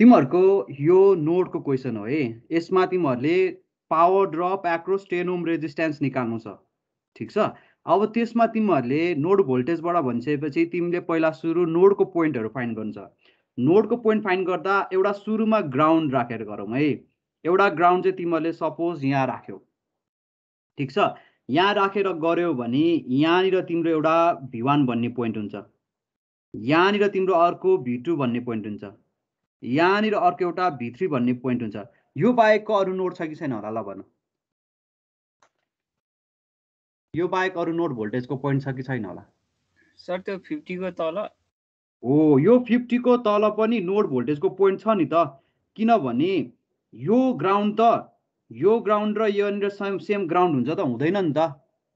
तिमीहरूको यो नोटको क्वेसन हो है यसमा तिमीहरूले power drop across ten ohm resistance निकाल्नु छ ठिक छ अब त्यसमा तिमीहरूले नोड भोल्टेजबाट भनिसकेपछि तिमीले पहिला सुरु नोडको पोइन्टहरू फाइन गर्नु छ नोडको पोइन्ट फाइन गर्दा एउटा सुरुमा ग्राउन्ड राखेर गरौँ है एउटा ग्राउन्ड चाहिँ तिमीहरूले सपोज यहाँ राख्यौ ठिक छ यहाँ राखेर गऱ्यौ भने यहाँनिर तिम्रो एउटा भिवान भन्ने पोइन्ट हुन्छ यहाँनिर तिम्रो अर्को भिटु भन्ने पोइन्ट हुन्छ यहाँनिर अर्को एउटा भित्री भन्ने पोइन्ट हुन्छ यो बाहेकको अरू नोट छ कि छैन होला ल भन्नु यो बाहेक अरू नोट भोल्टेजको पोइन्ट छ कि छैन होला सर त्यो फिफ्टीको तल हो यो फिफ्टीको तल पनि नोट भोल्टेजको पोइन्ट छ नि त किनभने यो ग्राउन्ड त यो ग्राउन्ड र यहाँनिर सेम सेम ग्राउन्ड हुन्छ त हुँदैन नि त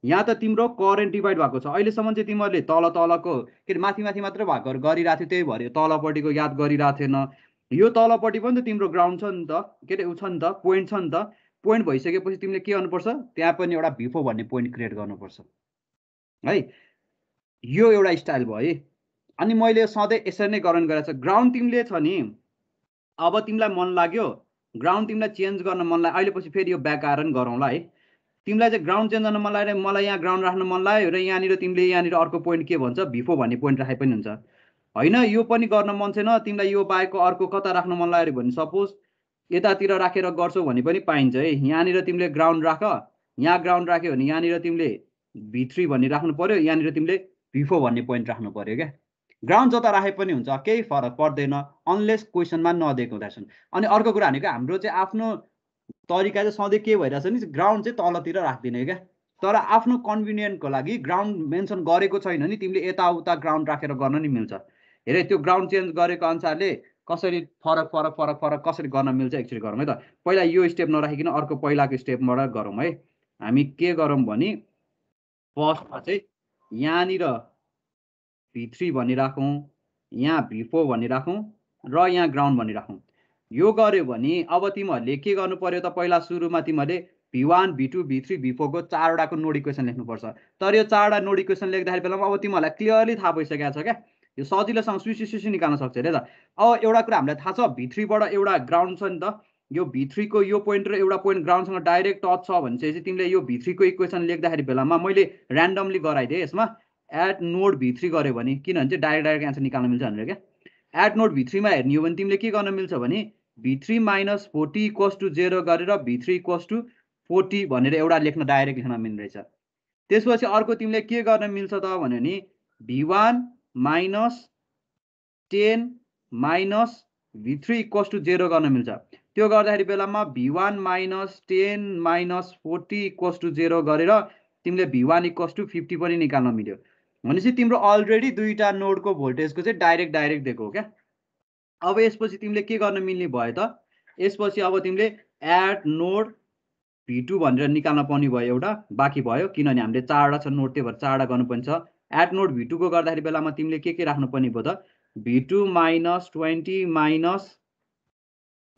यहाँ त तिम्रो करेन्ट डिभाइड भएको छ अहिलेसम्म चाहिँ तिमीहरूले तल तलको के अरे माथि माथि मात्रै भएकोहरू गरिरहेको थियो त्यही भएर तलपट्टिको याद गरिरहेको थिएन यो तलपट्टि पनि त तिम्रो ग्राउन्ड छ नि त के अरे ऊ छ नि त पोइन्ट छ नि त पोइन्ट भइसकेपछि तिमीले के गर्नुपर्छ त्यहाँ पनि एउटा भिफो भन्ने पोइन्ट क्रिएट गर्नुपर्छ है यो एउटा स्टाइल भयो है अनि मैले सधैँ यसरी नै गराउन गरेको छ ग्राउन्ड तिमीले छ नि अब तिमीलाई मन लाग्यो ग्राउन्ड तिमीलाई चेन्ज गर्न मन लाग्यो अहिले पछि फेरि यो ब्याक आएर नि गरौँला है तिमीलाई चाहिँ ग्राउन्ड चेन्ज गर्न मन लाग्यो मलाई यहाँ ग्राउन्ड राख्न मन लाग्यो र यहाँनिर तिमीले यहाँनिर अर्को पोइन्ट के भन्छ भिफो भन्ने पोइन्ट राखे पनि हुन्छ होइन यो पनि गर्न मन छैन तिमीलाई यो बाहेक अर्को कता राख्न मन लाग्यो भने सपोज यतातिर राखेर गर्छौ भने पनि पाइन्छ है यहाँनिर तिमीले ग्राउन्ड राख यहाँ ग्राउन्ड राख्यो भने यहाँनिर तिमीले भी भन्ने राख्नु पऱ्यो यहाँनिर तिमीले भिफो भन्ने पोइन्ट राख्नु पऱ्यो क्या ग्राउन्ड जता राखे पनि हुन्छ केही फरक पर्दैन अनलेस क्वेसनमा नदिएको हुँदैछन् अनि अर्को कुरा भनेको हाम्रो चाहिँ आफ्नो तरिका चाहिँ सधैँ के भइरहेछ नि ग्राउन्ड चाहिँ तलतिर राखिदिने क्या तर आफ्नो कन्भिनियन्टको लागि ग्राउन्ड मेन्सन गरेको छैन नि तिमीले यताउता ग्राउन्ड राखेर गर्न नि मिल्छ हेरे त्यो ग्राउन्ड चेन्ज गरेको अनुसारले कसरी फरक फरक फरक फरक कसरी गर्न मिल्छ एक्चुली गरौँ है त पहिला यो स्टेप नराखिकन अर्को पहिलाको स्टेपबाट गरौँ है हामी के गरौँ भने फर्स्टमा चाहिँ यहाँनिर भी थ्री भनिराखौँ यहाँ भी फोर भनिराखौँ र यहाँ ग्राउन्ड भनिराखौँ यो गऱ्यो भने अब तिमीहरूले के गर्नु पऱ्यो त पहिला सुरुमा तिमीहरूले V one V two V three V फोरको चारवटाको नोडिक्वेसन लेख्नुपर्छ तर यो चारवटा नोड लेख्दाखेरि बेलामा अब तिमीहरूलाई क्लियरली थाहा भइसकेको छ क्या यो सजिलोसँग स्विच निकाल्न सक्छ अरे त अब एउटा कुरा हामीलाई थाहा छ भित्रीबाट एउटा ग्राउन्ड छ नि त यो भित्रीको यो पोइन्ट र एउटा पोइन्ट ग्राउन्डसँग डाइरेक्ट टच छ भने चाहिँ तिमीले यो भित्रीको इक्वेसन लेख्दाखेरि बेलामा मैले ऱ्यान्डमली गराइदिएँ यसमा एट नोड भित्री गऱ्यो भने किनभने चाहिँ डाइरेक्ट डाइरेक्ट एन्सर निकाल्न मिल्छ भनेर क्या एट नोड भित्रीमा हेर्ने हो भने तिमीले के गर्न मिल्छ भने भित्री minus forty equals two zero गरेर भित्री इक्वस टू फोर्टी भनेर एउटा लेख्न डाइरेक्ट लेख्न मिल्ने रहेछ त्यसपछि अर्को तिमीले के गर्न मिल्छ त भन्यो भने V one minus ten minus V three equals to zero गर्न मिल्छ त्यो गर्दाखेरि बेलामा V one minus ten minus forty equals to zero गरेर तिमीले भी वान इक्वल्स फिफ्टी पनि निकाल्न मिल्यो भनेपछि तिम्रो अलरेडी दुईवटा नोडको भोल्टेजको चाहिँ डाइरेक्ट डाइरेक्ट दिएको हो क्या अब यसपछि तिमीले के गर्न मिल्ने भयो त यसपछि अब तिमीले एट नोड भी टू भनेर निकाल्न पर्ने भयो एउटा बाँकी भयो किनभने हामीले चारवटा छ नोड त्यही भएर चारवटा गर्नुपर्ने छ एट नोट भिटूको गर्दाखेरि बेलामा तिमीले के के राख्नुपर्ने भयो त V two minus twenty minus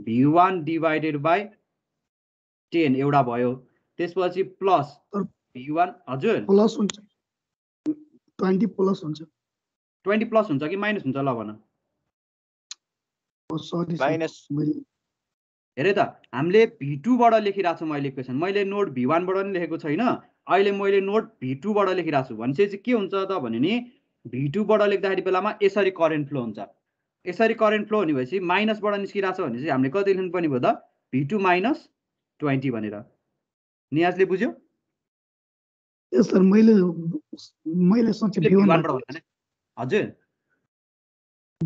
V one divided by ten एउटा भयो त्यसपछि प्लस भी वान हजुर प्लस हुन्छ ट्वेन्टी प्लस हुन्छ ट्वेन्टी प्लस हुन्छ कि माइनस हुन्छ ल भन oh, हेरे त हामीले भिटुबाट लेखिरहेको छु मैले क्वेसन मैले नोट भी वानबाट पनि लेखेको छैन अहिले मैले नोट भी टूबाट लेखिरहेको छु भनेपछि के हुन्छ त भने नि भी टूबाट लेख्दाखेरि बेलामा यसरी करेन्ट फ्लो हुन्छ यसरी करेन्ट फ्लो हुने भएपछि माइनसबाट निस्किरहेको छ भने चाहिँ हामीले कति लेख्नुपर्ने भयो त भी माइनस ट्वेन्टी भनेर नियाजले बुझ्यो हजुर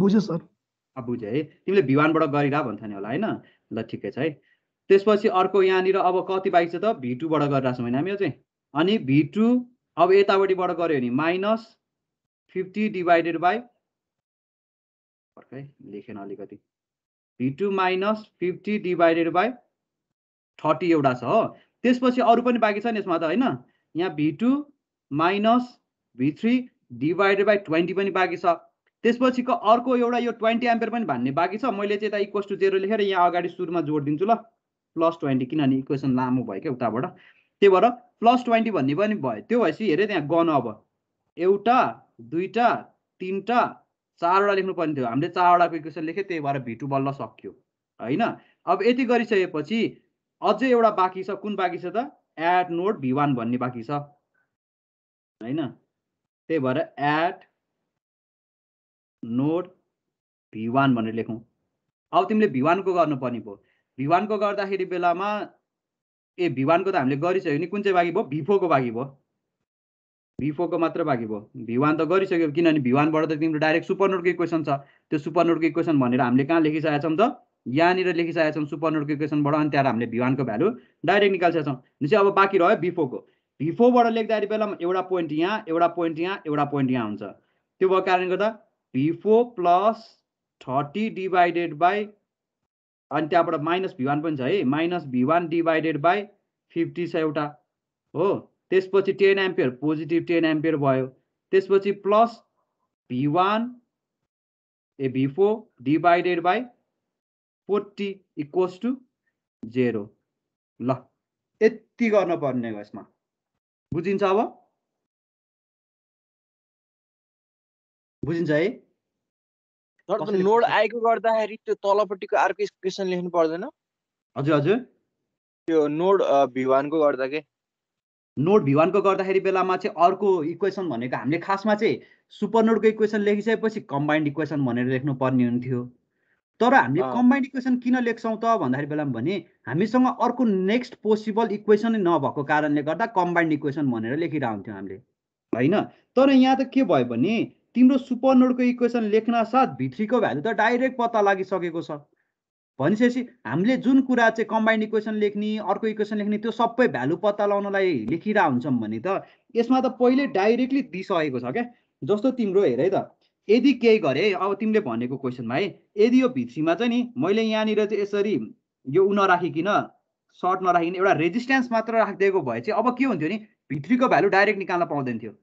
बुझ्यो सर बुझेँ है तिमीले भिवानबाट गरिरह भन्छ नि होला होइन ल ठिकै छ है त्यसपछि अर्को यहाँनिर अब कति बाइक छ त भी टूबाट गरिरहेको छौँ होइन हामी चाहिँ अनि भी टू अब यतापट्टिबाट गऱ्यो भने माइनस फिफ्टी डिभाइडेड बाई लेखेन अलिकति V two minus fifty divided by thirty एउटा छ हो त्यसपछि अरू पनि बाँकी छ नि यसमा त होइन यहाँ V two minus V three divided by twenty पनि बाँकी छ त्यसपछिको अर्को एउटा यो ट्वेन्टी एम्पियर पनि भन्ने बाँकी छ मैले चाहिँ यता इक्वस टू जेरो लेखेर यहाँ अगाडि सुरुमा जोडिदिन्छु ल प्लस ट्वेन्टी किनभने इक्वेसन लामो भयो क्या उताबाट त्यही भएर प्लस ट्वेन्टी भन्ने पनि भयो त्यो भएपछि हेरेँ त्यहाँ गन अब एउटा दुईवटा तिनवटा चारवटा लेख्नु पर्ने थियो हामीले चारवटाको इक्वेसन लेख्यो त्यही भएर भिटु बल्ल सक्यो होइन अब यति गरिसकेपछि अझै एउटा बाँकी छ कुन बाँकी छ त एट नोट भी वान भन्ने बाँकी छ होइन त्यही भएर एट नोट भी वान भनेर लेखौँ अब तिमीले भी वानको गर्नुपर्ने भयो भी वानको गर्दाखेरि बेलामा ए भी वानको त हामीले गरिसक्यो नि कुन चाहिँ बाँकी भयो भिफोको फोरको बाँकी भयो भिफोको मात्र बाँकी भयो भी त गरिसक्यो किनभने भी वानबाट त तिम्रो डाइरेक्ट सुपर नोटको इक्वेसन छ त्यो सुपर नोटको इक्वेसन भनेर हामीले कहाँ लेखिसकेका छौँ त यहाँनिर लेखिसकेका छौँ सुपर नोटको इक्वेसनबाट अनि त्यहाँबाट हामीले भिवानको वानको भ्यालु डाइरेक्ट निकालिसकेका छौँ भनेपछि अब बाँकी रह्यो भिफोको भिफोबाट लेख्दाखेरि बेलामा एउटा पोइन्ट यहाँ एउटा पोइन्ट यहाँ एउटा पोइन्ट यहाँ हुन्छ त्यो भएको कारणले गर्दा V four plus thirty divided by अनि त्यहाँबाट माइनस भी वान पनि छ है minus V one divided by fifty छ एउटा हो त्यसपछि ten ampere positive ten ampere भयो त्यसपछि प्लस भी वान ए V four divided by forty equals to zero ल यति गर्नुपर्ने हो यसमा बुझिन्छ अब बुझिन्छ है नोड आएको गर्दाखेरि त्यो तलपट्टिको अर्को इक्वेसन लेख्नु पर्दैन हजुर हजुर त्यो नोड भिवानको गर्दा के नोड भिवानको गर्दाखेरि बेलामा चाहिँ अर्को इक्वेसन भनेको हामीले खासमा चाहिँ सुपर नोडको इक्वेसन लेखिसकेपछि कम्बाइन्ड इक्वेसन भनेर लेख्नु पर्ने हुन्थ्यो तर हामीले कम्बाइन्ड इक्वेसन किन लेख्छौँ त भन्दाखेरि बेलामा भने हामीसँग अर्को नेक्स्ट पोसिबल इक्वेसनै नभएको कारणले गर्दा कम्बाइन्ड इक्वेसन भनेर लेखिरहन्थ्यौँ हामीले होइन तर यहाँ त के भयो भने तिम्रो सुपर नोडको इक्वेसन लेख्न साथ भित्रीको भ्यालु त डाइरेक्ट पत्ता लागिसकेको छ भनेपछि हामीले जुन कुरा चाहिँ कम्बाइन्ड इक्वेसन लेख्ने अर्को इक्वेसन लेख्ने त्यो सबै भ्यालु पत्ता लगाउनलाई लेखिरहेको हुन्छौँ भने त यसमा त पहिले डाइरेक्टली दिइसकेको छ क्या जस्तो तिम्रो हेर है त यदि केही गरे अब तिमीले भनेको क्वेसनमा है यदि यो भित्रीमा चाहिँ नि मैले यहाँनिर चाहिँ यसरी यो ऊ नराखिकन सर्ट नराखिकन एउटा रेजिस्टेन्स मात्र राखिदिएको भए चाहिँ अब के हुन्थ्यो नि भित्रीको भ्यालु डाइरेक्ट निकाल्न पाउँदैन थियो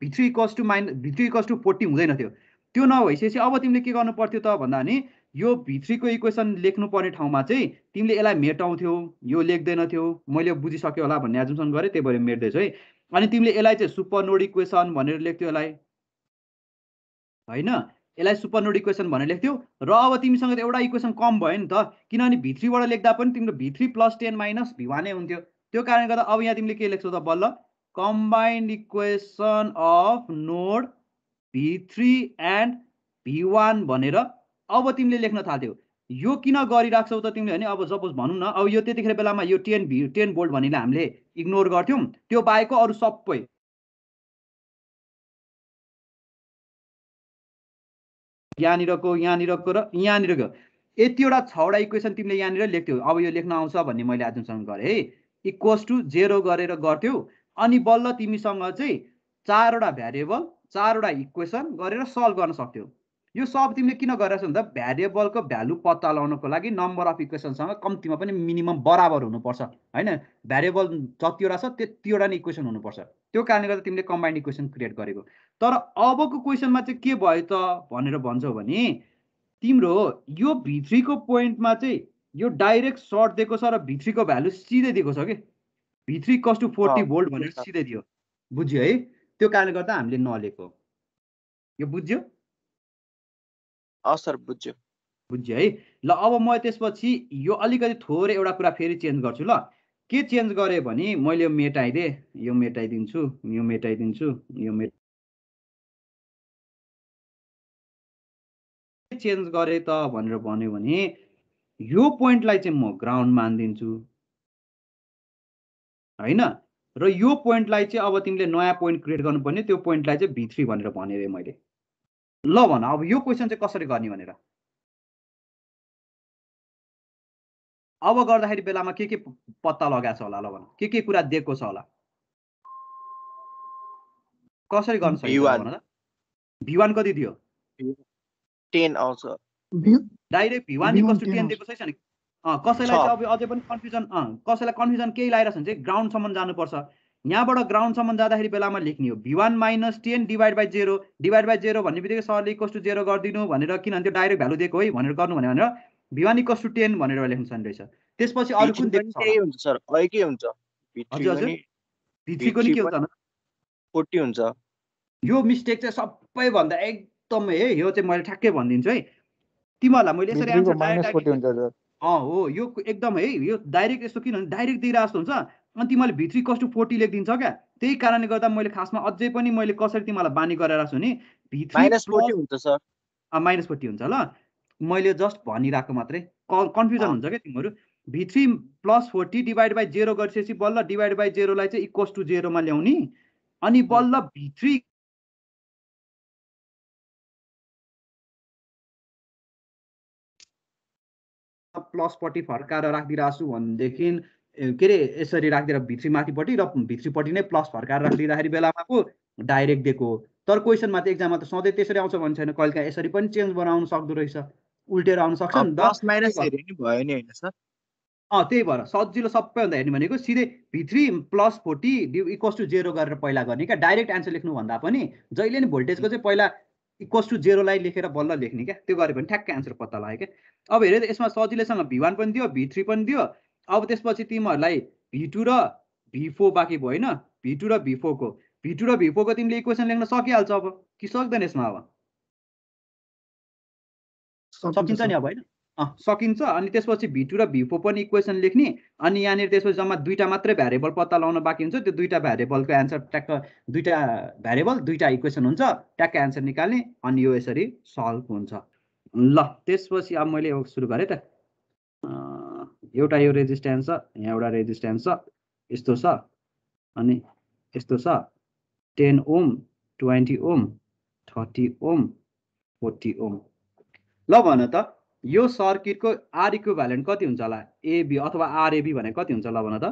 V three equals to mine V three equals to forty हुँदैन थियो त्यो नभइसकेपछि अब तिमीले के गर्नु पर्थ्यो त भन्दा नि यो भित्रीको इक्वेसन लेख्नुपर्ने ठाउँमा चाहिँ तिमीले यसलाई मेटाउँथ्यौ यो लेख्दैनथ्यौ मैले बुझिसक्यो होला भन्ने एजुम्सन गरेँ त्यही भएर मेट्दैछु है अनि तिमीले यसलाई चाहिँ सुपर नोड इक्वेसन भनेर लेख्थ्यौ यसलाई होइन यसलाई सुपर नोड इक्वेसन भनेर लेख्थ्यौ र अब तिमीसँग त एउटा इक्वेसन कम भयो नि त किनभने भित्रीबाट लेख्दा पनि तिम्रो भित्री प्लस टेन माइनस भिवानै हुन्थ्यो त्यो कारणले गर्दा अब यहाँ तिमीले के लेख्छौ त बल्ल combined equation of node v3 and v1 भनेर अब तिमीले लेख्न थाल्थ्यौ यो किन गरिराख्छौ त तिमीले भने अब सपोज भनौँ न अब यो त्यतिखेर बेलामा यो टेन भी टेन बोल्ट भनेर हामीले इग्नोर गर्थ्यौँ त्यो बाहेक अरू सबै यहाँनिरको यहाँनिरको र यहाँनिरको यतिवटा छवटा इक्वेसन तिमीले यहाँनिर लेख्थ्यौ अब यो लेख्न आउँछ भन्ने मैले आजसम्म गरेँ है इक्वस टु जेरो गरेर गर्थ्यौ अनि बल्ल तिमीसँग चाहिँ चारवटा भ्यारिएबल चारवटा इक्वेसन गरेर सल्भ गर्न सक्थ्यौ यो सब तिमीले किन गरिरहेको गरिरहेछौ भन्दा भ्यारिएबलको भ्यालु पत्ता लगाउनको लागि नम्बर अफ इक्वेसनसँग कम्तीमा पनि मिनिमम बराबर हुनुपर्छ होइन भ्यारिएबल जतिवटा छ त्यतिवटा नै इक्वेसन हुनुपर्छ त्यो कारणले गर्दा तिमीले कम्बाइन्ड इक्वेसन क्रिएट गरेको तर अबको क्वेसनमा चाहिँ के भयो त भनेर भन्छौ भने तिम्रो यो भित्रीको पोइन्टमा चाहिँ यो डाइरेक्ट सर्ट दिएको छ र भित्रीको भ्यालु सिधै दिएको छ कि थ्री कस्ट टू फोर्टी भोल्ट भनेर सिधै दियो बुझ्यो है त्यो कारणले गर्दा हामीले नलेको यो बुझ्यो सर बुझ्यो बुझ्यो है ल अब म त्यसपछि यो अलिकति थोरै एउटा कुरा फेरि चेन्ज गर्छु ल के चेन्ज गरेँ भने मैले यो मेटाइदिएँ यो मेटाइदिन्छु यो मेटाइदिन्छु यो मेट चेन्ज गरेँ त भनेर भन्यो भने यो पोइन्टलाई चाहिँ म ग्राउन्ड मानिदिन्छु होइन र यो पोइन्टलाई चाहिँ अब तिमीले नयाँ पोइन्ट क्रिएट गर्नुपर्ने त्यो पोइन्टलाई चाहिँ भी भनेर भने अरे मैले ल भन अब यो क्वेसन चाहिँ कसरी गर्ने भनेर अब गर्दाखेरि बेलामा के के पत्ता लगाएको छ होला ल भन के के कुरा दिएको छ होला कसरी गर्न सकिन्छ भिवान कति दियो टेन आउँछ डाइरेक्ट भिवान टु टेन दिएको छैन कसैलाई चाहिँ अब अझै पनि कन्फ्युजन कसैलाई कन्फ्युजन केही छ भने चाहिँ ग्राउन्डसम्म जानुपर्छ यहाँबाट ग्राउन्डसम्म जाँदाखेरि बेलामा लेख्ने हो V one minus ten divide by zero divide by zero भन्ने बित्तिकै सरले इक्वस टू जेरो गरिदिनु भनेर किनभने त्यो डाइरेक्ट भ्यालु दिएको है भनेर गर्नु भनेर वान इक्वस टू टेन भनेर लेख्नु सक्ने रहेछ त्यसपछि अरू कुन हुन्छ सर के हुन्छ भित्रीको नि के हुन्छ फोर्टी हुन्छ यो मिस्टेक चाहिँ सबैभन्दा एकदमै है यो चाहिँ मैले ठ्याक्कै भनिदिन्छु है तिमीहरूलाई मैले यसरी एन्सर अँ हो यो एकदम है यो डाइरेक्ट यस्तो किनभने डाइरेक्ट दिइरहेको जस्तो हुन्छ अनि तिमीले भित्री कस्ट टू फोर्टी लेखिदिन्छ क्या त्यही कारणले गर्दा मैले खासमा अझै पनि मैले कसरी तिमीलाई बानी गरेर छु नि माइनस फोर्टी हुन्छ ल मैले जस्ट भनिरहेको मात्रै कन्फ्युजन हुन्छ क्या तिमीहरू V three plus forty divide by zero गरिसकेपछि बल्ल डिभाइड बाई जेरोलाई चाहिँ इक्वस टू जेरोमा ल्याउने अनि बल्ल भित्री प्लसपट्टि फर्काएर राखिदिइरहेको छु भनेदेखि के अरे यसरी राखिदिएर भित्री माथिपट्टि र भित्रीपट्टि नै प्लस फर्काएर राखिदिँदाखेरि बेलामा पो डाइरेक्ट दिएको हो तर क्वेसनमा त एक्जाममा त सधैँ त्यसरी आउँछ भने छैन कहिले काहीँ यसरी पनि चेन्ज बनाउन सक्दो रहेछ उल्टेर आउन सक्छ नि अँ त्यही भएर सजिलो सबैभन्दा हेर्ने भनेको सिधै V three plus forty equals to zero गरेर पहिला गर्ने क्या डाइरेक्ट एन्सर भन्दा पनि जहिले नि भोल्टेजको चाहिँ पहिला इक्वस टु जेरोलाई लेखेर बल्ल लेख्ने क्या त्यो गऱ्यो भने ठ्याक्कै आन्सर पत्ता लाग्यो क्या अब हेरे त यसमा सजिलैसँग भी वान पनि दियो भी थ्री पनि दियो अब त्यसपछि तिमीहरूलाई भी टू र भी फोर बाँकी भयो होइन भी टू र भी फोरको भी टू र भी फोरको तिमीले इक्वेसन लेख्न सकिहाल्छ अब कि सक्दैन यसमा अब सकिन्छ नि अब होइन सकिन्छ अनि त्यसपछि भी र भी पनि इक्वेसन लेख्ने अनि यहाँनिर त्यसपछि जम्मा दुईवटा मात्रै भ्यारेबल पत्ता लगाउन बाँकी हुन्छ त्यो दुईवटा भ्यारेबलको एन्सर ट्याक्क दुईवटा भ्यारेबल दुईवटा इक्वेसन हुन्छ ट्याक्क एन्सर निकाल्ने अनि यो यसरी सल्भ हुन्छ ल त्यसपछि अब मैले सुरु गरेँ त एउटा यो रेजिस्टेन्स छ यहाँ एउटा रेजिस्टेन्स छ यस्तो छ अनि यस्तो छ ten ohm twenty ohm thirty ohm forty ohm ल भन त यो सर्किटको आर भ्यालेन्ट कति हुन्छ होला एबी अथवा आरएबी भने कति हुन्छ होला भन त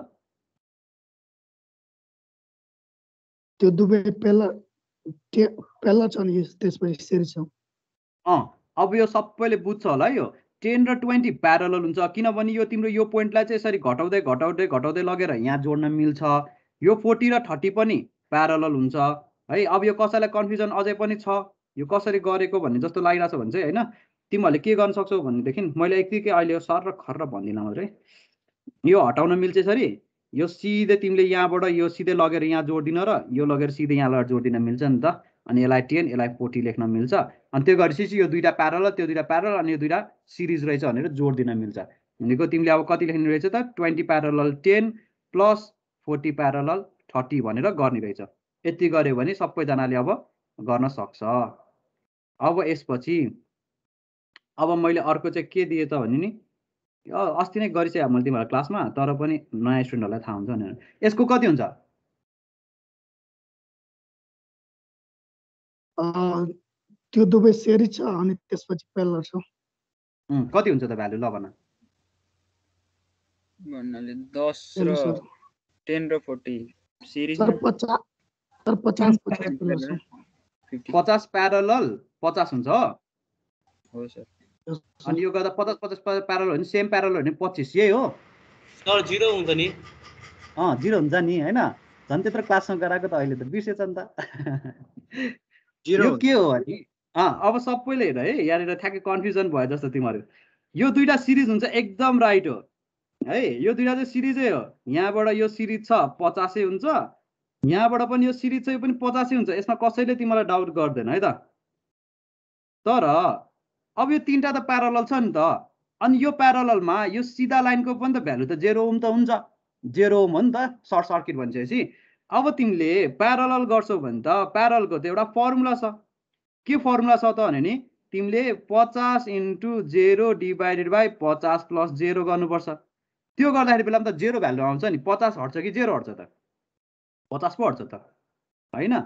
त्यो दुवै पहिला छ नि त्यसमा यसरी छ अँ अब यो सबैले बुझ्छ होला यो टेन र ट्वेन्टी प्यारल हुन्छ किनभने यो तिम्रो यो पोइन्टलाई चाहिँ यसरी घटाउँदै घटाउँदै घटाउँदै लगेर यहाँ जोड्न मिल्छ यो फोर्टी र थर्टी पनि प्यारल हुन्छ है अब यो कसैलाई कन्फ्युजन अझै पनि छ यो कसरी गरेको भन्ने जस्तो लागिरहेको छ भने चाहिँ होइन तिमीहरूले के गर्न सक्छौ भनेदेखि मैले यतिकै अहिले सर र खर र भन्दिनँ मात्रै यो हटाउन मिल्छ सरी यो सिधै तिमीले यहाँबाट यो सिधै लगेर यहाँ जोडिदिन र यो लगेर सिधै यहाँ लगेर जोडिदिन मिल्छ नि त अनि यसलाई टेन यसलाई फोर्टी लेख्न मिल्छ अनि त्यो गरेपछि यो दुइटा प्यारल त्यो दुइटा प्यारल अनि यो दुइटा सिरिज रहेछ भनेर जोडिदिन मिल्छ भनेको तिमीले अब कति लेख्ने रहेछ त twenty parallel ten plus forty parallel thirty भनेर गर्ने रहेछ यति गऱ्यो भने सबैजनाले अब गर्न सक्छ अब यसपछि अब मैले अर्को चाहिँ के दिएँ त भने नि अस्ति नै गरिसकेँ मैले तिमीहरूलाई क्लासमा तर पनि नयाँ स्टुडेन्टहरूलाई थाहा हुन्छ भनेर यसको कति हुन्छ त्यो दुवै सेरी छ अनि त्यसपछि पेलर छ कति हुन्छ त भ्यालु ल भन भन्नाले दस र टेन र फोर्टी सिरिज पचास प्यारल पचास हुन्छ हो अनि यो गर्दा पचास पचास पचास प्यारल हो भने सेम प्यारल हो भने पच्चिस यही हो सर जिरो हुन्छ नि अँ जिरो हुन्छ नि होइन झन् त्यत्रो क्लासमा गराएको त अहिले त बिर्सेछ नि त जिरो के हो भने अँ अब सबैले हेर है यहाँनिर ठ्याक्कै कन्फ्युजन भयो जस्तो तिमीहरू यो दुइटा सिरिज हुन्छ एकदम राइट हो है यो दुइटा चाहिँ सिरिजै हो यहाँबाट यो सिरिज छ पचासै हुन्छ यहाँबाट पनि यो सिरिज छ यो पनि पचासै हुन्छ यसमा कसैले तिमीलाई डाउट गर्दैन है त तर अब यो तिनवटा त प्यारल छ नि त अनि यो प्यारलमा यो सिधा लाइनको पनि त भ्यालु त जेरो ओम त हुन्छ जेरो ओम हो नि त सर्ट सर्किट भनिसकेपछि अब तिमीले प्यारल गर्छौ भने त प्यारलको त एउटा फर्मुला छ के फर्मुला छ त भने नि तिमीले पचास इन्टु जेरो डिभाइडेड बाई पचास प्लस जेरो गर्नुपर्छ त्यो गर्दाखेरि बेलामा त जेरो भ्यालु आउँछ नि पचास हट्छ कि जेरो हट्छ त पचास पो हट्छ त होइन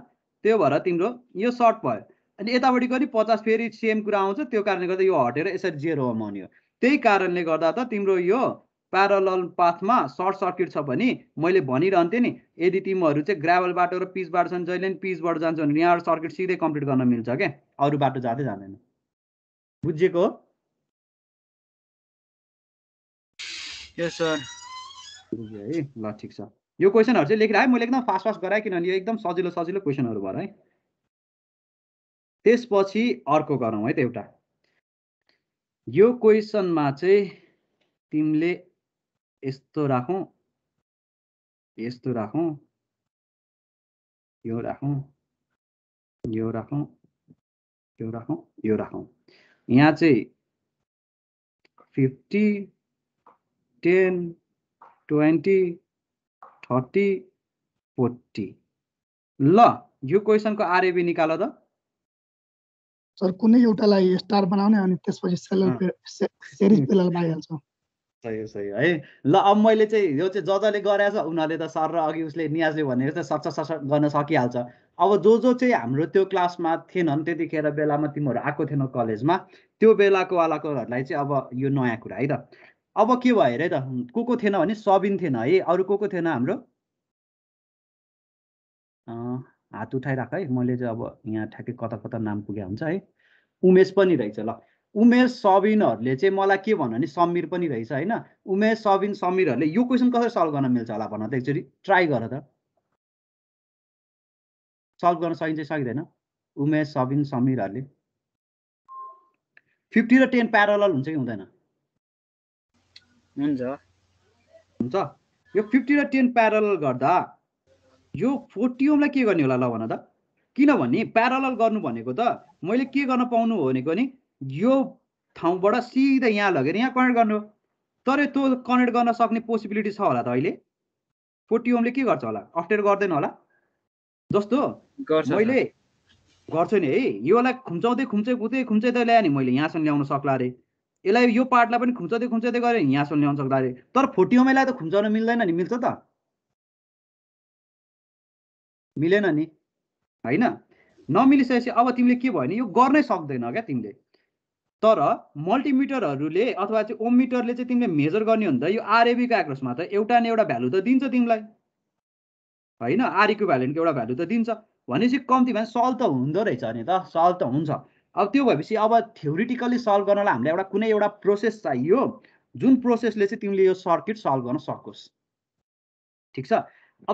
त्यो भएर तिम्रो यो सर्ट भयो अनि यतापट्टिको नि पचास फेरि सेम कुरा आउँछ त्यो कारणले गर्दा यो हटेर यसरी जेरोमा मन्यो त्यही कारणले गर्दा त तिम्रो यो प्यारल पाथमा सर्ट सर्किट छ भने मैले भनिरहन्थेँ नि यदि तिमीहरू चाहिँ ग्राभल बाटो र पिच बाटो छ जहिले पनि पिचबाट जान्छ भने यहाँबाट सर्किट सिधै कम्प्लिट गर्न मिल्छ क्या अरू बाटो जाँदै जाँदैन बुझिएको हो यस सर बुझ्यो है ल ठिक छ यो क्वेसनहरू चाहिँ लेखेर है मैले एकदम फास्ट फास्ट गराएँ किनभने यो एकदम सजिलो सजिलो क्वेसनहरू भयो है त्यसपछि अर्को गरौँ है त एउटा यो क्वेसनमा चाहिँ तिमीले यस्तो राखौँ यस्तो राखौँ यो राखौँ यो राखौँ यो राखौँ यो राखौँ यहाँ चाहिँ fifty ten twenty thirty forty ल यो क्वेसनको आरएबी निकाल त सर कुनै एउटालाई स्टार बनाउने अनि त्यसपछि सेरिज सही सही है ल अब मैले चाहिँ यो चाहिँ जजले गरेछ उनीहरूले त सर र अघि उसले नियाजले भनेर चाहिँ सच सच गर्न सकिहाल्छ अब जो जो चाहिँ हाम्रो त्यो क्लासमा थिएनन् त्यतिखेर बेलामा तिमीहरू आएको थिएनौ कलेजमा त्यो बेलाको वालाकोहरूलाई चाहिँ अब यो नयाँ कुरा है त अब के भयो अरे त को को थिएन भने सबिन थिएन है अरू को को थिएन हाम्रो हात उठाइराख है मैले चाहिँ अब यहाँ ठ्याक्कै कता कता नाम पुगे हुन्छ है उमेश पनि रहेछ ल उमेश सबिनहरूले चाहिँ मलाई के भन्नु भने समीर पनि रहेछ होइन उमेश सबिन समीरहरूले यो क्वेसन कसरी सल्भ गर्न मिल्छ होला भन त एकचोटि ट्राई गर त सल्भ गर्न सकिन्छ सकिँदैन उमेश सबिन समीरहरूले फिफ्टी र टेन प्यारल हुन्छ कि हुँदैन हुन्छ हुन्छ यो फिफ्टी र टेन प्यारल गर्दा यो फोर्टिओमलाई के गर्ने होला ल भन त किनभने प्यारल गर्नु भनेको त मैले के गर्न पाउनु हो भनेको नि यो ठाउँबाट सिधै यहाँ लगेर यहाँ कनेक्ट गर्नु हो तर त्यो कनेक्ट गर्न सक्ने पोसिबिलिटी छ होला त अहिले फोर्टिओमले के गर्छ होला अप्ठ्यारो गर्दैन होला जस्तो गर्छ मैले गर्छु नि है योलाई खुम्चाउँदै खुम्चै कुदै खुम्चै त ल्याएँ नि मैले यहाँसम्म ल्याउन सक्ला अरे यसलाई यो पार्टलाई पनि खुम्चाउँदै खुम्चाउँदै गरेँ यहाँसम्म ल्याउन सक्ला अरे तर फोर्टिओमैलाई त खुम्चाउन मिल्दैन नि मिल्छ त मिलेन नि होइन नमिलिसकेपछि अब तिमीले के भयो भने यो गर्नै सक्दैन क्या तिमीले तर मल्टिमिटरहरूले अथवा चाहिँ ओमिटरले चाहिँ तिमीले मेजर गर्ने हो नि त यो आरएबीको एक्रोसमा त एउटा न एउटा भ्यालु त दिन्छ तिमीलाई होइन आरएको भ्यालुको एउटा भ्यालु त दिन्छ भनेपछि कम्तीमा सल्भ त हुँदो रहेछ नि त सल्भ त हुन्छ अब त्यो भएपछि अब थ्योरिटिकल्ली सल्भ गर्नलाई हामीलाई एउटा कुनै एउटा प्रोसेस चाहियो जुन प्रोसेसले चाहिँ तिमीले यो सर्किट सल्भ गर्न सकोस् ठिक छ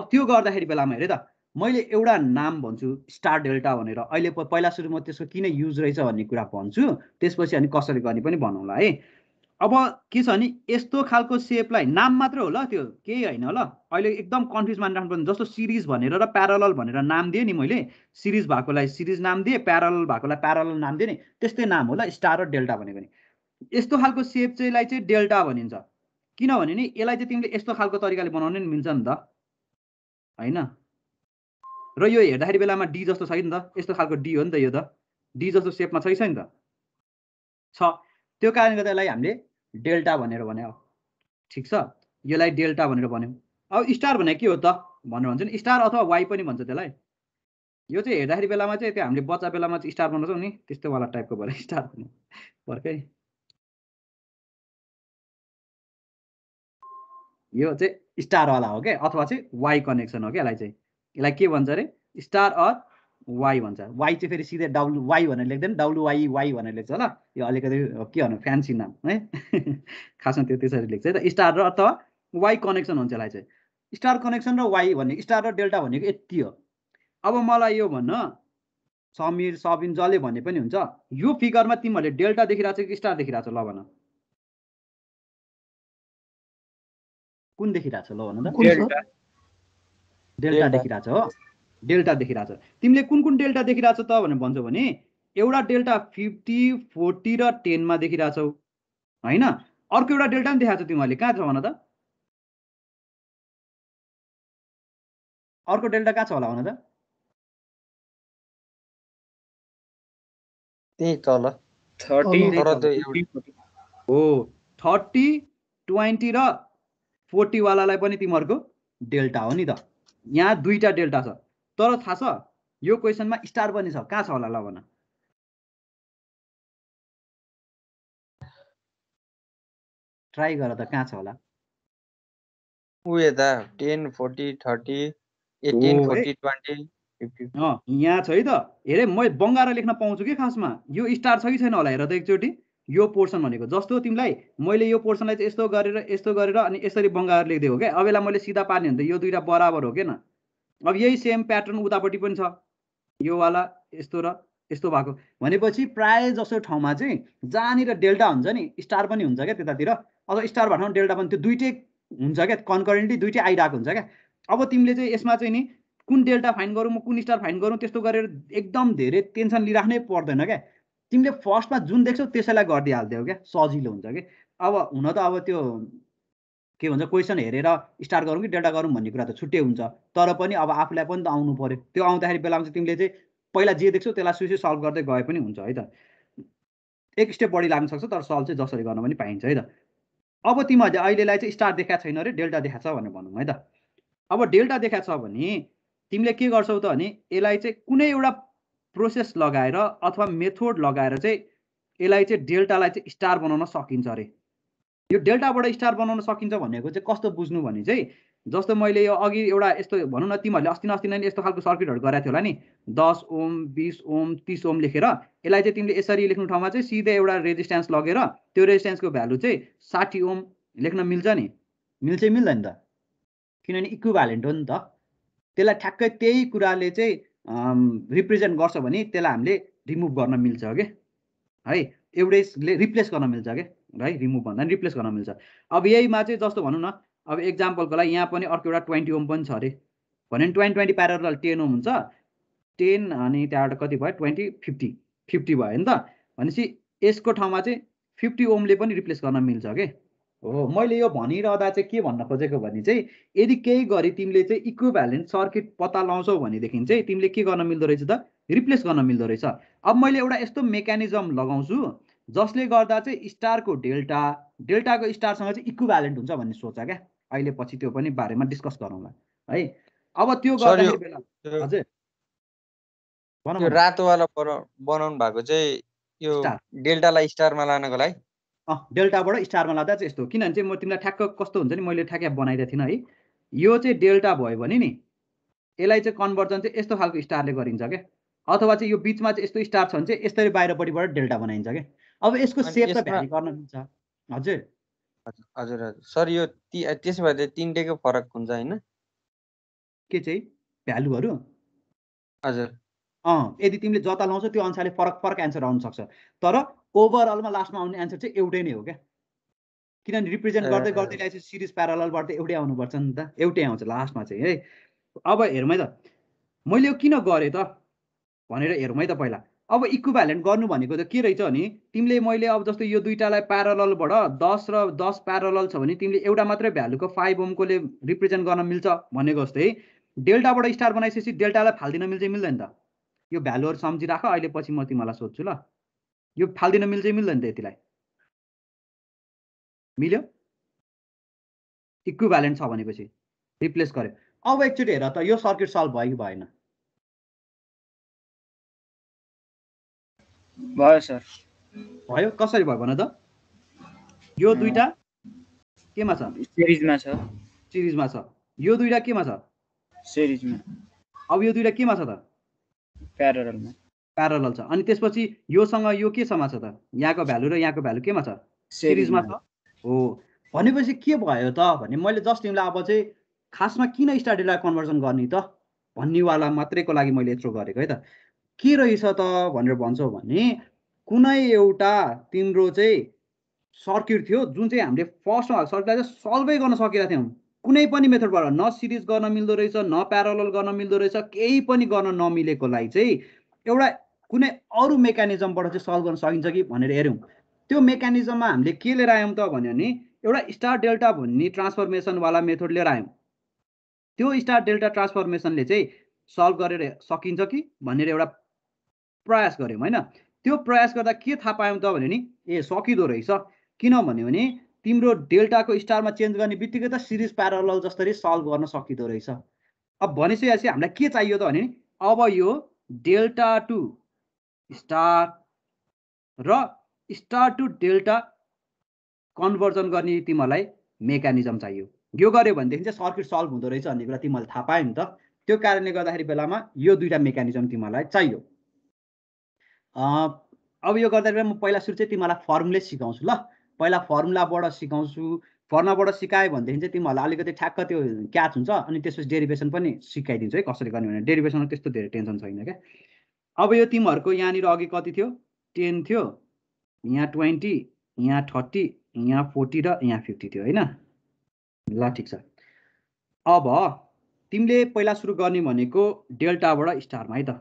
अब त्यो गर्दाखेरि बेलामा हेरे त मैले एउटा नाम भन्छु स्टार डेल्टा भनेर अहिले पहिला सुरु म त्यसको किन युज रहेछ भन्ने कुरा भन्छु त्यसपछि अनि कसरी गर्ने पनि भनौँला है अब के छ भने यस्तो खालको सेपलाई नाम मात्र होला त्यो केही होइन ल अहिले एकदम कन्फ्युज मानिराख्नु पर्ने जस्तो सिरिज भनेर र प्यारल भनेर नाम दिएँ नि मैले सिरिज भएकोलाई सिरिज नाम दिएँ प्यारल भएकोलाई प्यारल नाम दिएँ नि त्यस्तै नाम होला स्टार र डेल्टा भनेको नि यस्तो खालको सेप चाहिँलाई चाहिँ डेल्टा भनिन्छ किनभने नि यसलाई चाहिँ तिमीले यस्तो खालको तरिकाले बनाउनु नि मिल्छ नि त होइन र यो हेर्दाखेरि बेलामा डी जस्तो छ कि नि त यस्तो खालको डी हो नि त यो त डी जस्तो सेपमा छ कि छैन त छ त्यो कारणले गर्दा यसलाई हामीले डेल्टा भनेर भन्यो ठिक छ यसलाई डेल्टा भनेर भन्यौँ अब स्टार भने के हो त भनेर भन्छ नि स्टार अथवा वाइ पनि भन्छ त्यसलाई यो चाहिँ हेर्दाखेरि बेलामा चाहिँ त्यो हामीले बच्चा बेलामा चाहिँ स्टार बनाउँछौँ नि त्यस्तो वाला टाइपको भएर स्टार भन्यो भर्खै यो चाहिँ स्टारवाला हो क्या अथवा चाहिँ वाइ कनेक्सन हो क्या यसलाई चाहिँ यसलाई के भन्छ अरे स्टार अर वाई भन्छ वाई चाहिँ फेरि सिधै डब्लु वाई भनेर लेख्दैन डब्लुवाई वाई भनेर लेख्छ ल यो अलिकति के भन्नु फ्यान्सी नाम है खासमा त्यो त्यसरी लेख्छ है त स्टार र अथवा वाई कनेक्सन हुन्छ यसलाई चाहिँ स्टार कनेक्सन र वाई भन्ने स्टार र डेल्टा भनेको यति हो अब मलाई यो भन्न समीर सबिन जसले भने पनि हुन्छ यो फिगरमा तिमीहरूले डेल्टा देखिरहेको छ कि स्टार देखिरहेको छ ल भन कुन देखिरहेको छ ल भन त डेल्टा देखिरहेछ हो डेल्टा देखिरहेछ तिमीले कुन कुन डेल्टा देखिरहेछ त भनेर भन्छौ भने एउटा डेल्टा फिफ्टी फोर्टी र टेनमा देखिरहेछौ होइन अर्को एउटा डेल्टा पनि देखाएको छ तिमीहरूले कहाँ छ भन त अर्को डेल्टा कहाँ छ होला भन त हो थर्टी ट्वेन्टी र फोर्टीवालालाई पनि तिमीहरूको डेल्टा हो नि त यहाँ दुईवटा डेल्टा छ तर थाहा छ यो क्वेसनमा स्टार पनि छ कहाँ छ होला ल भन ट्राई गर त कहाँ छ होला यहाँ छ है त हेरे म बङ्गाएर लेख्न पाउँछु कि खासमा यो स्टार छ कि छैन होला हेर त एकचोटि यो पोर्सन भनेको जस्तो तिमीलाई मैले यो पोर्सनलाई चाहिँ यस्तो गरेर यस्तो गरेर अनि यसरी बङ्गाएर लेखिदिएको क्या अब यसलाई मैले सिधा पार्ने भने त यो दुइटा बराबर हो क्या अब यही सेम प्याटर्न उतापट्टि पनि छ योवाला यस्तो र यस्तो भएको भनेपछि प्राय जसो ठाउँमा चाहिँ जहाँनिर डेल्टा हुन्छ नि स्टार पनि हुन्छ क्या त्यतातिर अब स्टार भन्नु डेल्टा पनि त्यो दुइटै हुन्छ क्या कन्करेन्टली दुइटै आइरहेको हुन्छ क्या अब तिमीले चाहिँ यसमा चाहिँ नि कुन डेल्टा फाइन गरौँ म कुन स्टार फाइन गरौँ त्यस्तो गरेर एकदम धेरै टेन्सन लिइराख्नै पर्दैन क्या तिमीले फर्स्टमा जुन देख्छौ त्यसैलाई गरिदिइहाल्थ्यौ क्या सजिलो हुन्छ कि अब हुन त अब त्यो के भन्छ क्वेसन हेरेर स्टार्ट गरौँ कि डेटा गरौँ भन्ने कुरा त छुट्टै हुन्छ तर पनि अब आफूलाई पनि त आउनु पऱ्यो त्यो आउँदाखेरि बेलामा चाहिँ तिमीले चाहिँ पहिला जे देख्छौ त्यसलाई सुइसै सल्भ गर्दै गए पनि हुन्छ है त एक स्टेप बढी लाग्न सक्छ तर सल्भ चाहिँ जसरी गर्न पनि पाइन्छ है त अब तिमीहरूले अहिलेलाई चाहिँ स्टार देखाएको छैन अरे डेल्टा देखाएको छ भनेर भनौँ है त अब डेल्टा देखाएको छ भने तिमीले के गर्छौ त भने यसलाई चाहिँ कुनै एउटा प्रोसेस लगाएर अथवा मेथोड लगाएर चाहिँ यसलाई चाहिँ डेल्टालाई चाहिँ स्टार बनाउन सकिन्छ अरे यो डेल्टाबाट स्टार बनाउन सकिन्छ भनेको चाहिँ कस्तो बुझ्नु भने चाहिँ जस्तो मैले यो अघि एउटा यस्तो भनौँ न तिमीहरूले अस्ति न अस्ति नै यस्तो खालको सर्किटहरू गराएको थियो होला नि दस ओम बिस ओम तिस ओम लेखेर यसलाई चाहिँ तिमीले यसरी लेख्नु ठाउँमा चाहिँ सिधै एउटा रेजिस्ट्यान्स लगेर त्यो रेजिस्ट्यान्सको भ्यालु चाहिँ साठी ओम लेख्न मिल्छ नि मिल्छ मिल्दैन त किनभने इक्विभ्यालेन्ट हो नि त त्यसलाई ठ्याक्कै त्यही कुराले चाहिँ रिप्रेजेन्ट गर्छ भने त्यसलाई हामीले रिमुभ गर्न मिल्छ कि है एउटैले रिप्लेस गर्न मिल्छ कि है रिमुभ भन्दा पनि रिप्लेस गर्न मिल्छ अब यहीमा चाहिँ जस्तो भनौँ न अब एक्जाम्पलको लागि यहाँ पनि अर्को एउटा ट्वेन्टी ओम पनि छ अरे भने twenty twenty parallel ten ohm हुन्छ टेन अनि त्यहाँबाट कति भयो ट्वेन्टी फिफ्टी फिफ्टी भयो नि त भनेपछि यसको ठाउँमा चाहिँ फिफ्टी ओमले पनि रिप्लेस गर्न मिल्छ कि हो मैले यो भनिरहँदा चाहिँ के भन्न खोजेको भने चाहिँ यदि केही गरी तिमीले चाहिँ इक्विभ्यालेन्ट सर्किट पत्ता लगाउँछौ भनेदेखि चाहिँ तिमीले के गर्न मिल्दो रहेछ त रिप्लेस गर्न मिल्दो रहेछ अब मैले एउटा यस्तो मेकानिजम लगाउँछु जसले गर्दा चाहिँ स्टारको डेल्टा डेल्टाको स्टारसँग चाहिँ भ्यालेन्ट हुन्छ भन्ने सोच क्या अहिले पछि त्यो पनि बारेमा डिस्कस गरौँला है अब त्यो रातोवाला बनाउनु भएको चाहिँ यो डेल्टालाई स्टारमा लानको लागि अँ डेल्टाबाट स्टारमा लाँदा चाहिँ यस्तो किनभने चाहिँ म तिमीलाई ठ्याक्क कस्तो हुन्छ नि मैले ठ्याक्क बनाइदिएको थिइनँ है यो चाहिँ डेल्टा भयो भने नि यसलाई चाहिँ कन्भर्जन चाहिँ यस्तो खालको स्टारले गरिन्छ क्या अथवा चाहिँ यो बिचमा चाहिँ यस्तो स्टार छ भने चाहिँ यसरी बाहिरपट्टिबाट डेल्टा बनाइन्छ क्या अब यसको सेप त भ्यारी गर्न मिल्छ हजुर हजुर हजुर सर यो त्यसो भए तिनटैको फरक हुन्छ होइन के चाहिँ भ्यालुहरू हजुर अँ यदि तिमीले जता लाउँछौ त्यो अनुसारले फरक फरक एन्सर सक्छ तर ओभरअलमा लास्टमा आउने एन्सर चाहिँ एउटै नै हो क्या किनभने रिप्रेजेन्ट गर्दै गर्दै ल्याएपछि सिरिज प्यारालबाट एउटै आउनुपर्छ नि त एउटै आउँछ लास्टमा चाहिँ है अब हेरौँ है त मैले यो किन गरेँ त भनेर हेरौँ है त पहिला अब भ्यालेन्ट गर्नु भनेको त के रहेछ भने तिमीले मैले अब जस्तो यो दुइटालाई प्यारलबाट दस र दस प्यारल छ भने तिमीले एउटा मात्रै भ्यालुको फाइभ ओमकोले रिप्रेजेन्ट गर्न मिल्छ भनेको जस्तै डेल्टाबाट स्टार बनाइसकेपछि डेल्टालाई फालिदिन मिल्छ मिल्दैन त यो भ्यालुहरू सम्झिराख अहिले पछि म तिमीलाई सोध्छु ल यो फाल्दिन मिल्छ मिल्दैन त यतिलाई मिल्यो इक्विभ्यालेन्ट छ भनेपछि रिप्लेस गर्यो अब एकचोटि हेर त यो सर्किट सल्भ भयो कि भएन भयो सर भयो कसरी भयो भन त यो दुइटा केमा छ सिरिजमा छ सिरिजमा छ यो दुइटा केमा छ सिरिजमा अब यो दुइटा केमा छ त प्यारलमा प्यारल छ अनि त्यसपछि योसँग यो केसम्म छ त यहाँको भ्यालु र यहाँको भ्यालु केमा छ सिरिजमा छ हो भनेपछि के भयो त भने मैले जस्ट तिमीलाई अब चाहिँ खासमा किन स्टाडीलाई कन्भर्जन गर्ने त भन्नेवाला मात्रैको लागि मैले यत्रो गरेको है त के रहेछ त भनेर भन्छौ भने कुनै एउटा तिम्रो चाहिँ सर्किट थियो जुन चाहिँ हामीले फर्स्टमा सर्किटलाई चाहिँ सल्भै गर्न सकेका थियौँ कुनै पनि मेथडबाट न सिरिज गर्न मिल्दो रहेछ न प्यारल गर्न मिल्दो रहेछ केही पनि गर्न नमिलेकोलाई चाहिँ एउटा कुनै अरू मेकानिजमबाट चाहिँ सल्भ गर्न सकिन्छ कि भनेर हेऱ्यौँ त्यो मेकानिजममा हामीले के लिएर आयौँ त भन्यो भने एउटा स्टार डेल्टा भन्ने ट्रान्सफर्मेसनवाला मेथड लिएर आयौँ त्यो स्टार डेल्टा ट्रान्सफर्मेसनले चाहिँ सल्भ गरेर सकिन्छ कि भनेर एउटा प्रयास गऱ्यौँ होइन त्यो प्रयास गर्दा के थाहा पायौँ त भन्यो नि ए सकिँदो रहेछ किन भन्यो भने तिम्रो डेल्टाको स्टारमा चेन्ज गर्ने बित्तिकै त सिरिज प्यारल जसरी सल्भ गर्न सकिँदो रहेछ अब भनिसकेपछि हामीलाई के चाहियो त भने अब यो डेल्टा टु स्टार र स्टार टु डेल्टा कन्भर्जन गर्ने तिमीहरूलाई मेकानिजम चाहियो यो गर्यो भनेदेखि चाहिँ सर्किट सल्भ हुँदो रहेछ भन्ने कुरा तिमीहरूले थाहा पायो नि त त्यो कारणले गर्दाखेरि बेलामा यो दुईवटा मेकानिजम तिमीहरूलाई चाहियो अब यो गर्दाखेरि म पहिला सुरु चाहिँ तिमीहरूलाई फर्मुले सिकाउँछु ल पहिला फर्मुलाबाट सिकाउँछु फर्मुलाबाट सिकायो भनेदेखि चाहिँ तिमीहरूलाई अलिकति ठ्याक्क त्यो क्याच हुन्छ अनि त्यसपछि डेरिभेसन पनि सिकाइदिन्छु है कसरी गर्ने भने डेरिभेसनमा त्यस्तो धेरै टेन्सन छैन क्या अब यो तिमीहरूको यहाँनिर अघि कति थियो टेन थियो यहाँ ट्वेन्टी यहाँ थर्टी यहाँ फोर्टी र यहाँ फिफ्टी थियो होइन ल ठिक छ अब तिमीले पहिला सुरु गर्ने भनेको डेल्टाबाट स्टारमा है त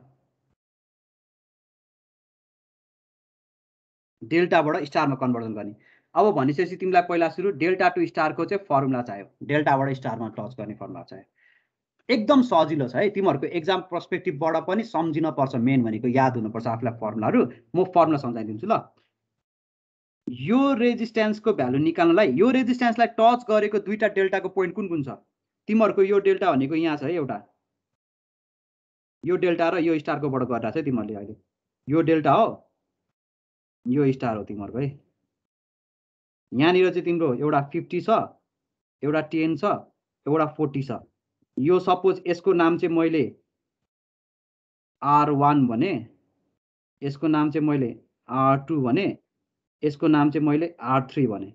डेल्टाबाट स्टारमा कन्भर्जन गर्ने अब भनेपछि तिमीलाई पहिला सुरु डेल्टा टु स्टारको चाहिँ फर्मुला चाहियो डेल्टाबाट स्टारमा टच गर्ने फर्मुला चाहियो एकदम सजिलो छ है तिमीहरूको एक्जाम पर्सपेक्टिभबाट पनि सम्झिन पर्छ मेन भनेको याद हुनुपर्छ आफूलाई फर्मुलाहरू म फर्मुला सम्झाइदिन्छु ल यो रेजिस्टेन्सको भ्यालु निकाल्नलाई यो रेजिस्टेन्सलाई टच गरेको दुईवटा डेल्टाको पोइन्ट कुन कुन छ तिमीहरूको यो डेल्टा भनेको यहाँ छ है एउटा यो डेल्टा र यो स्टारकोबाट गरिरहेको छ तिमीहरूले अहिले यो डेल्टा हो यो स्टार हो तिमीहरूको है यहाँनिर चाहिँ तिम्रो एउटा फिफ्टी छ एउटा टेन छ एउटा फोर्टी छ यो सपोज यसको नाम चाहिँ मैले आर वान भने यसको नाम चाहिँ मैले आर टू भने यसको नाम चाहिँ मैले आर थ्री भने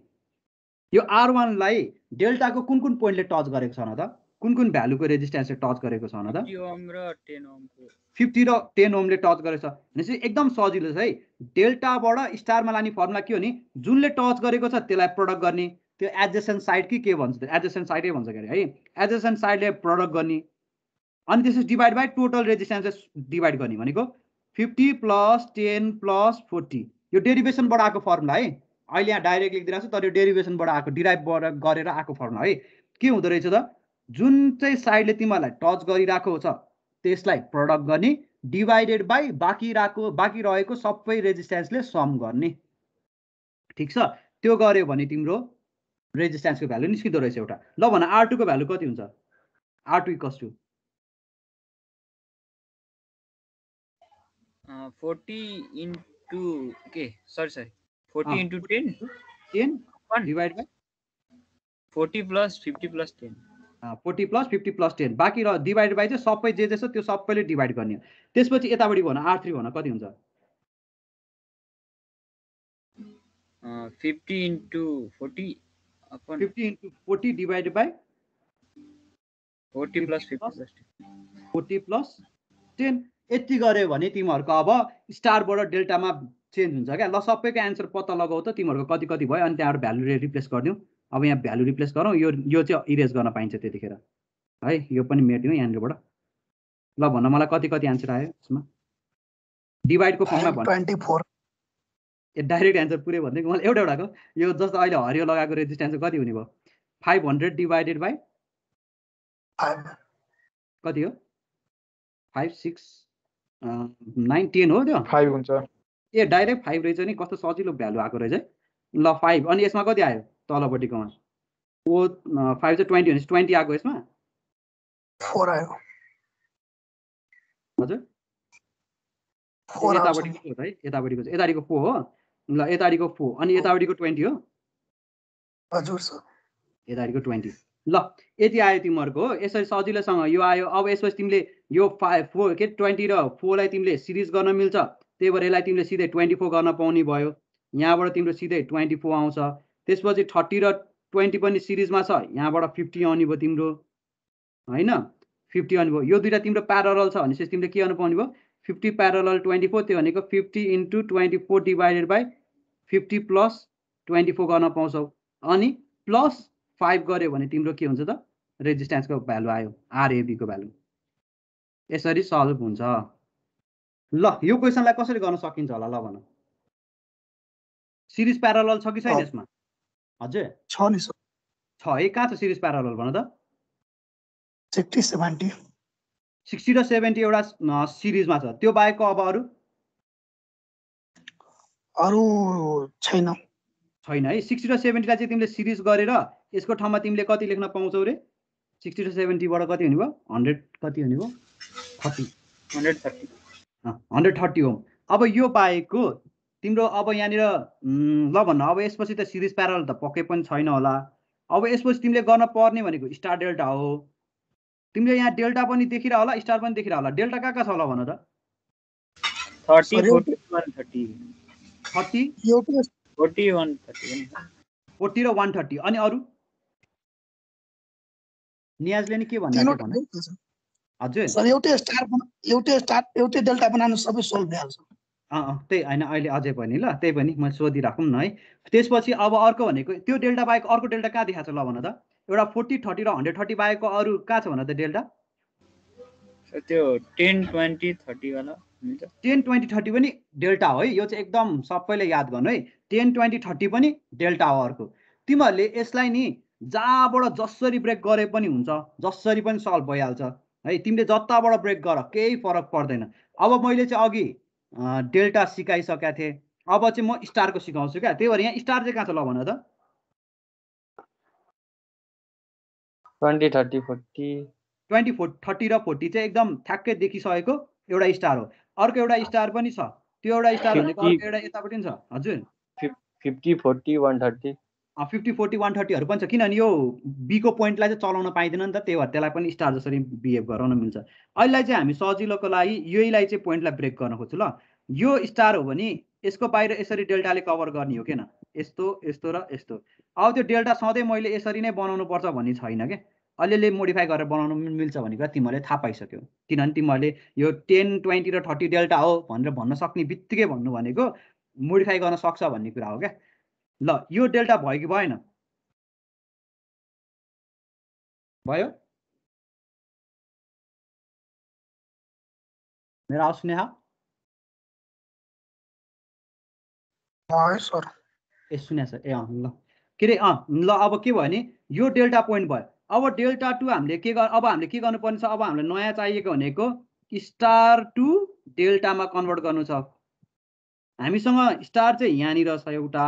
यो आर वानलाई डेल्टाको कुन कुन पोइन्टले टच गरेको छ न त कुन कुन भ्यालुको रेजिस्टेन्सले टच गरेको छ न त फिफ्टी र टेन ओमले टच गरेको छ भनेपछि एकदम सजिलो छ है डेल्टाबाट स्टारमा लाने फर्मुला के हो नि जुनले टच गरेको छ त्यसलाई प्रडक्ट गर्ने त्यो एडजेसेन्ट साइड कि के भन्छ त एडजेसेन्ट साइडै भन्छ है एडजेसेन्ट साइडले प्रडक्ट गर्ने अनि त्यसपछि divide by total resistance divide गर्ने भनेको fifty plus ten plus forty यो डेरिभेसनबाट आएको फर्मुला है अहिले यहाँ डाइरेक्ट लेखिदिइरहेको छु तर यो डेरिभेसनबाट आएको डिराइभबाट गरेर आएको फर्मुला है के हुँदो रहेछ त जुन चाहिँ साइडले तिमीहरूलाई टच गरिरहेको छ त्यसलाई प्रडक्ट गर्ने डिभाइडेड बाई बाँकी रहेको बाँकी रहेको सबै रेजिस्टेन्सले सम गर्ने ठिक छ त्यो गऱ्यो भने तिम्रो रेजिस्टेन्सको भ्यालु निस्किँदो रहेछ एउटा ल भन आर टूको भ्यालु कति हुन्छ R two equals to forty into के sorry sorry forty into ten ten divide by forty plus fifty plus ten forty plus fifty plus ten बाँकी र डिभाइड बाई चाहिँ सबै जे जे छ त्यो सबैले डिभाइड गर्ने त्यसपछि यतापट्टि भन आर थ्री भन कति हुन्छ fifty into forty fifty into forty 40 by forty 40 plus 40 10 यति गऱ्यो भने तिमीहरूको अब स्टारबाट डेल्टामा चेन्ज हुन्छ क्या ल सबैको एन्सर पत्ता लगाऊ त तिमीहरूको कति कति भयो अनि त्यहाँबाट भ्यालु रिप्लेस गरिदिउँ अब यहाँ भ्यालु रिप्लेस गरौँ यो यो चाहिँ इरेज गर्न पाइन्छ त्यतिखेर है यो पनि मेटिदिउँ यहाँनिरबाट ल भन मलाई कति कति एन्सर आयो यसमा डिभाइडको फर्ममा ए डाइरेक्ट एन्सर पुरै भनेदेखि मलाई एउटा एउटाको यो जस्तो अहिले हरियो लगाएको रेजिस्टेन्स कति हुने भयो फाइभ हन्ड्रेड डिभाइडेड बाई कति हो फाइभ सिक्स नाइन टेन हो त्यो फाइभ हुन्छ ए डाइरेक्ट फाइभ रहेछ नि कस्तो सजिलो भ्यालु आएको रहेछ ल फाइभ अनि यसमा कति आयो तलपट्टिकोमा ओ फाइभ चाहिँ ट्वेन्टी हुन्छ ट्वेन्टी आएको यसमा फोर आयो हजुर यतापट्टिको है यतापट्टिको यतापट्टिको फोर हो ल यताडिको फोर अनि यतापट्टिको ट्वेन्टी हो हजुर सर यतापट्टिको ट्वेन्टी ल यति आयो तिमीहरूको यसरी सजिलोसँग यो आयो अब यसपछि तिमीले यो फाइभ फोर के ट्वेन्टी र फोरलाई तिमीले सिरिज गर्न मिल्छ त्यही भएर यसलाई तिमीले सिधै ट्वेन्टी फोर गर्न पाउने भयो यहाँबाट तिम्रो सिधै ट्वेन्टी फोर आउँछ त्यसपछि थर्टी र ट्वेन्टी पनि सिरिजमा छ यहाँबाट फिफ्टी आउने भयो तिम्रो होइन फिफ्टी आउने भयो यो दुइटा तिम्रो प्यारल छ भनेपछि तिमीले के गर्नु पाउने भयो फिफ्टी प्यारल ट्वेन्टी फोर त्यो भनेको fifty into twenty four divided by fifty plus twenty four गर्न पाउँछौ अनि प्लस फाइभ गऱ्यो भने तिम्रो के हुन्छ त रेजिस्टेन्सको भ्यालु आयो आरएबीको भ्यालु यसरी सल्भ हुन्छ ल यो क्वेसनलाई कसरी गर्न सकिन्छ होला ल भन सिरिज प्यारल छ कि छैन यसमा हजुर छ नि छ है कहाँ छ सिरिज प्यारल भन त सिक्सटी सेभेन्टी सिक्सटी र सेभेन्टी एउटा सिरिजमा छ त्यो बाहेकको अब अरू अरू छैन छैन है सिक्सटी र सेभेन्टीलाई चाहिँ तिमीले सिरिज गरेर यसको ठाउँमा तिमीले कति लेख्न पाउँछौ रे सिक्सटी र सेभेन्टीबाट कति हुने भयो हन्ड्रेड कति हुने भयो thirty hundred thirty hundred thirty हो अब यो पाएको तिम्रो अब यहाँनिर ल भन्न अब यसपछि त सिरिज प्यारल त पक्कै पनि छैन होला अब यसपछि तिमीले गर्न पर्ने भनेको स्टार डेल्टा हो तिमीले यहाँ डेल्टा पनि देखिरह होला स्टार पनि देखिरह होला डेल्टा कहाँ कहाँ छ होला भन त फोर्टी र वान थर्टी अनि अरू नियाजले नि के भन्नु हजुर सर एउटै स्टार एउटै स्टार एउटै डेल्टा बनाउनु सबै सोल्भ भइहाल्छ अँ त्यही होइन अहिले अझै पनि ल त्यही पनि मैले सोधिराखौँ न है त्यसपछि अब अर्को भनेको त्यो डेल्टा बाहेक अर्को डेल्टा कहाँ देखाएको छ ल भन त एउटा फोर्टी थर्टी र हन्ड्रेड थर्टी बाहेकको अरू कहाँ छ भन त डेल्टा त्यो टेन ट्वेन्टी थर्टीवाला टेन ट्वेन्टी थर्टी पनि डेल्टा हो है यो चाहिँ एकदम सबैले याद गर्नु है टेन ट्वेन्टी थर्टी पनि डेल्टा हो अर्को तिमीहरूले यसलाई नि जहाँबाट जसरी ब्रेक गरे पनि हुन्छ जसरी पनि सल्भ भइहाल्छ है तिमीले जताबाट ब्रेक गर केही फरक पर्दैन अब मैले चाहिँ अघि डेल्टा सिकाइसकेका थिएँ अब चाहिँ म स्टारको सिकाउँछु क्या त्यही भएर यहाँ स्टार चाहिँ कहाँ छ ल भन त twenty thirty forty twenty four thirty र फोर्टी चाहिँ एकदम ठ्याक्कै देखिसकेको एउटा स्टार हो अर्को एउटा स्टार पनि छ त्यो एउटा स्टार भनेको अर्को एउटा यतापट्टि छ हजुर fifty forty one thirty fifty forty one थर्टीहरू पनि छ किनभने यो बीको पोइन्टलाई चाहिँ चलाउन पाइँदैन नि त त्यही भएर त्यसलाई पनि स्टार जसरी बिहेभ गराउन मिल्छ अहिले चाहिँ हामी सजिलोको लागि यहीलाई चाहिँ पोइन्टलाई ब्रेक गर्न खोज्छु ल यो स्टार हो भने यसको बाहिर यसरी डेल्टाले कभर गर्ने हो किन यस्तो यस्तो र यस्तो अब त्यो डेल्टा सधैँ मैले यसरी नै बनाउनु पर्छ भन्ने छैन क्या अलिअलि मोडिफाई गरेर बनाउनु पनि मिल्छ भन्ने कुरा तिमीहरूले थाहा पाइसक्यो किनभने तिमीहरूले यो टेन ट्वेन्टी र थर्टी डेल्टा हो भनेर भन्न सक्ने बित्तिकै भन्नु भनेको मोडिफाई गर्न सक्छ भन्ने कुरा हो क्या ल यो डेल्टा भयो कि भएन भयो मेरो आवाज सर ए सुने सर ए अँ ल के अरे अँ ल अब के भयो भने यो डेल्टा पोइन्ट भयो अब डेल्टा टू हामीले के गर् अब हामीले के गर्नुपर्ने छ अब हामीलाई नयाँ चाहिएको भनेको स्टार टु डेल्टामा कन्भर्ट गर्नु छ हामीसँग स्टार चाहिँ यहाँनिर छ एउटा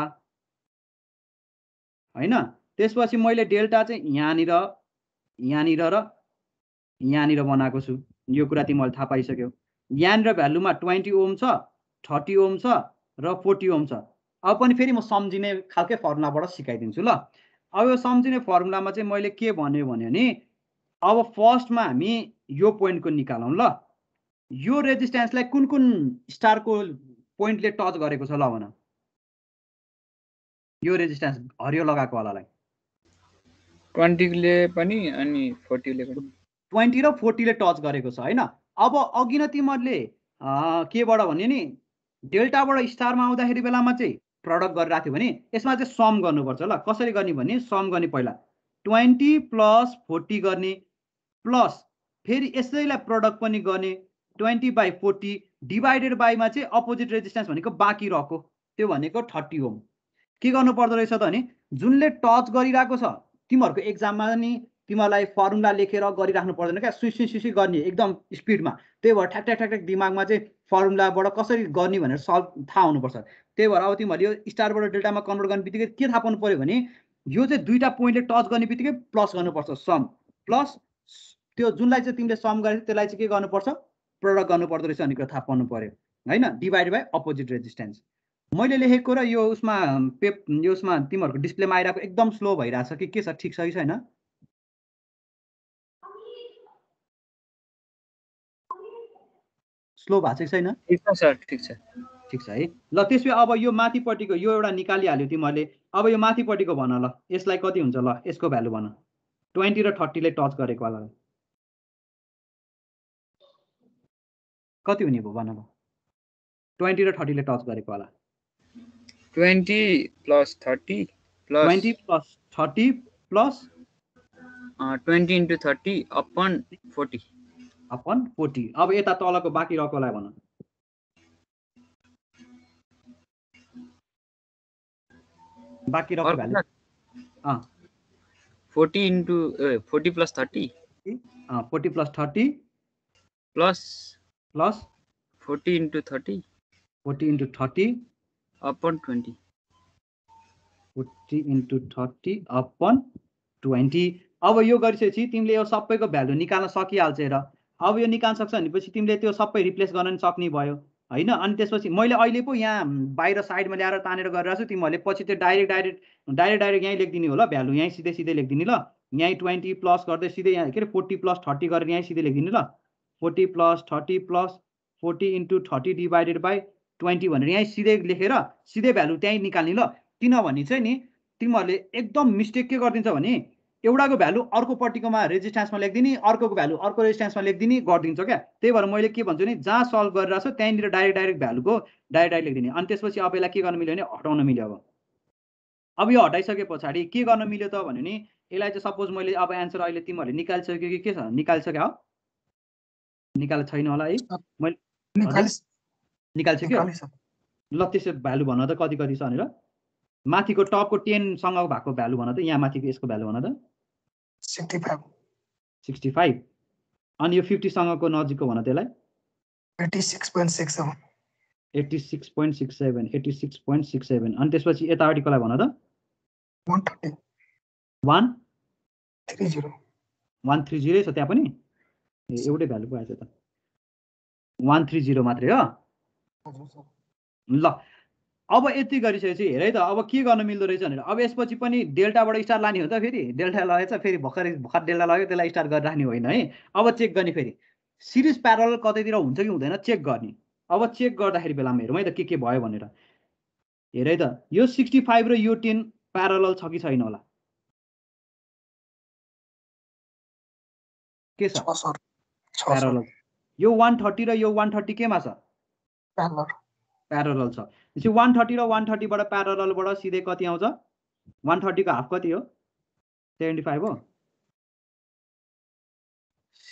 होइन त्यसपछि मैले डेल्टा चाहिँ यहाँनिर यहाँनिर र यहाँनिर बनाएको छु यो कुरा तिमीले थाहा पाइसक्यो यहाँनिर भ्यालुमा ट्वेन्टी ओम छ थर्टी ओम छ र फोर्टी ओम छ अब पनि फेरि म सम्झिने खालकै फर्मुलाबाट सिकाइदिन्छु ल अब यो सम्झिने फर्मुलामा चाहिँ मैले के भने भने नि अब फर्स्टमा हामी यो पोइन्टको निकालौँ ल यो रेजिस्टेन्सलाई कुन कुन स्टारको पोइन्टले टच गरेको छ ल भन यो रेजिस्टेन्स हरियो लगाएको वालालाई ट्वेन्टीले पनि अनि फोर्टीले पनि ट्वेन्टी र फोर्टीले टच गरेको छ होइन अब अघि न तिमीहरूले केबाट भन्यो नि डेल्टाबाट स्टारमा आउँदाखेरि बेलामा चाहिँ प्रडक्ट गरिरहेको थियो भने यसमा चाहिँ सम गर्नुपर्छ ल कसरी गर्ने भने सम गर्ने पहिला ट्वेन्टी प्लस फोर्टी गर्ने प्लस फेरि यसैलाई प्रडक्ट पनि गर्ने ट्वेन्टी बाई फोर्टी डिभाइडेड बाईमा चाहिँ अपोजिट रेजिस्टेन्स भनेको बाँकी रहेको त्यो भनेको थर्टी ओम के गर्नु पर्दो रहेछ त भने जुनले टच गरिरहेको छ तिमीहरूको एक्जाममा नि तिमीहरूलाई फर्मुला लेखेर गरिराख्नु पर्दैन क्या सुई सुसी गर्ने एकदम स्पिडमा त्यही भएर ठ्याक ठ्याक ठ्याक दिमागमा चाहिँ फर्मुलाबाट कसरी गर्ने भनेर सल्भ थाहा हुनुपर्छ त्यही भएर अब तिमीहरूले यो स्टारबाट डेल्टामा कन्भर्ट गर्ने बित्तिकै के थाहा पाउनु पऱ्यो भने यो चाहिँ दुईवटा पोइन्टले टच गर्ने बित्तिकै प्लस गर्नुपर्छ सम प्लस त्यो जुनलाई चाहिँ तिमीले सम गरेको त्यसलाई चाहिँ के गर्नुपर्छ प्रडक्ट गर्नुपर्दो रहेछ अनि कुरा थाहा पाउनु पऱ्यो होइन डिभाइड बाई अपोजिट रेजिस्टेन्स मैले लेखेको र यो उसमा पेप यो उसमा तिमीहरूको डिस्प्लेमा आइरहेको एकदम स्लो भइरहेको छ कि के छ ठिक छ कि छैन स्लो भएको छ कि छैन ठिक सर ठिक छ ठिक छ है ल त्यसो अब यो माथिपट्टिको यो एउटा निकालिहाल्यो तिमीहरूले अब यो माथिपट्टिको भन ल यसलाई कति हुन्छ ल यसको भ्यालु भन ट्वेन्टी र थर्टीले टच गरेको होला कति हुने भयो भन ल ट्वेन्टी र थर्टीले टच गरेको होला twenty plus thirty twenty plus thirty plus twenty into thirty upon forty upon forty अब यता तलको बाँकी रहेकोलाई भनौँ बाँकी रक value forty into forty plus thirty forty plus thirty plus plus forty into thirty forty into thirty upon twenty forty into thirty upon twenty अब यो गरिसकेपछि तिमीले यो सबैको भ्यालु निकाल्न सकिहाल्छ र अब यो निकाल्न सक्छ भनेपछि तिमीले त्यो सबै रिप्लेस गर्न नि सक्ने भयो होइन अनि त्यसपछि मैले अहिले पो यहाँ बाहिर साइडमा ल्याएर तानेर गरेर छु तिमीहरूले पछि त्यो डाइरेक्ट डाइरेक्ट डाइरेक्ट डाइरेक्ट यहीँ लेखिदिने हो ल भ्यालु यहीँ सिधै सिधै लेखिदिने ल यहीँ ट्वेन्टी प्लस गर्दै सिधै यहाँ के अरे फोर्टी प्लस थर्टी गरेर यहीँ सिधै लेखिदिने ल forty plus thirty plus forty into thirty divided by twenty भनेर यहीँ सिधै लेखेर सिधै भ्यालु त्यहीँ निकाल्ने ल किनभने चाहिँ नि तिमीहरूले एकदम मिस्टेक के गरिदिन्छ भने एउटाको भ्यालु अर्को अर्कोपट्टिकोमा रेजिस्टेन्समा लेखिदिने अर्कोको भ्यालु अर्को रेजिस्टेन्समा लेखिदिने गरिदिन्छु क्या त्यही भएर मैले के भन्छु भने जहाँ सल्भ गरिरहेको छ त्यहाँनिर डाइरेक्ट डाइरेक्ट भ्यालुको डाइरेक्ट डाइरेक्ट लेखिदिने अनि त्यसपछि अब यसलाई के गर्न मिल्यो भने हटाउन मिल्यो अब अब यो हटाइसके पछाडि के गर्न मिल्यो त भन्यो भने यसलाई चाहिँ सपोज मैले अब एन्सर अहिले तिमीहरूले निकालिसक्यो कि के छ निकालिसक्यो हो निकाल छैन होला है मैले निकालिसक्यो ल त्यसो भ्यालु भन त कति कति छ भनेर माथिको टपको टेनसँग भएको भ्यालु भन त यहाँ माथिको यसको भ्यालु भन त सिक्सटी फाइभ अनि यो फिफ्टीसँगको नजिकको भन त्यसलाई eighty six point six seven eighty six point six seven eighty six point six seven अनि त्यसपछि यतापट्टि कसलाई भन त one thirty one three zero one three zero छ त्यहाँ पनि एउटै भ्यालु पाएछ त वान थ्री जिरो मात्रै हो ल अब यति गरिसकेपछि हेरै त अब के गर्न मिल्दो रहेछ भनेर अब यसपछि पनि डेल्टाबाट स्टार लाने हो त फेरि डेल्टा लगेछ फेरि भर्खरै भर्खर डेल्टा लग्यो त्यसलाई स्टार गरिराख्ने होइन है अब चेक गर्ने फेरि सिरिज प्यारल कतैतिर हुन्छ कि हुँदैन चेक गर्ने अब चेक गर्दाखेरि बेलामा हेरौँ है त के के भयो भनेर हेरै त यो सिक्सटी फाइभ र यो टेन प्यारल छ कि छैन होला के छ यो वान थर्टी र यो वान थर्टी केमा छ प्यारल छ त्यसपछि वान थर्टी र वान थर्टीबाट प्यारलबाट सिधै कति आउँछ वान थर्टीको हाफ कति हो सेभेन्टी फाइभ हो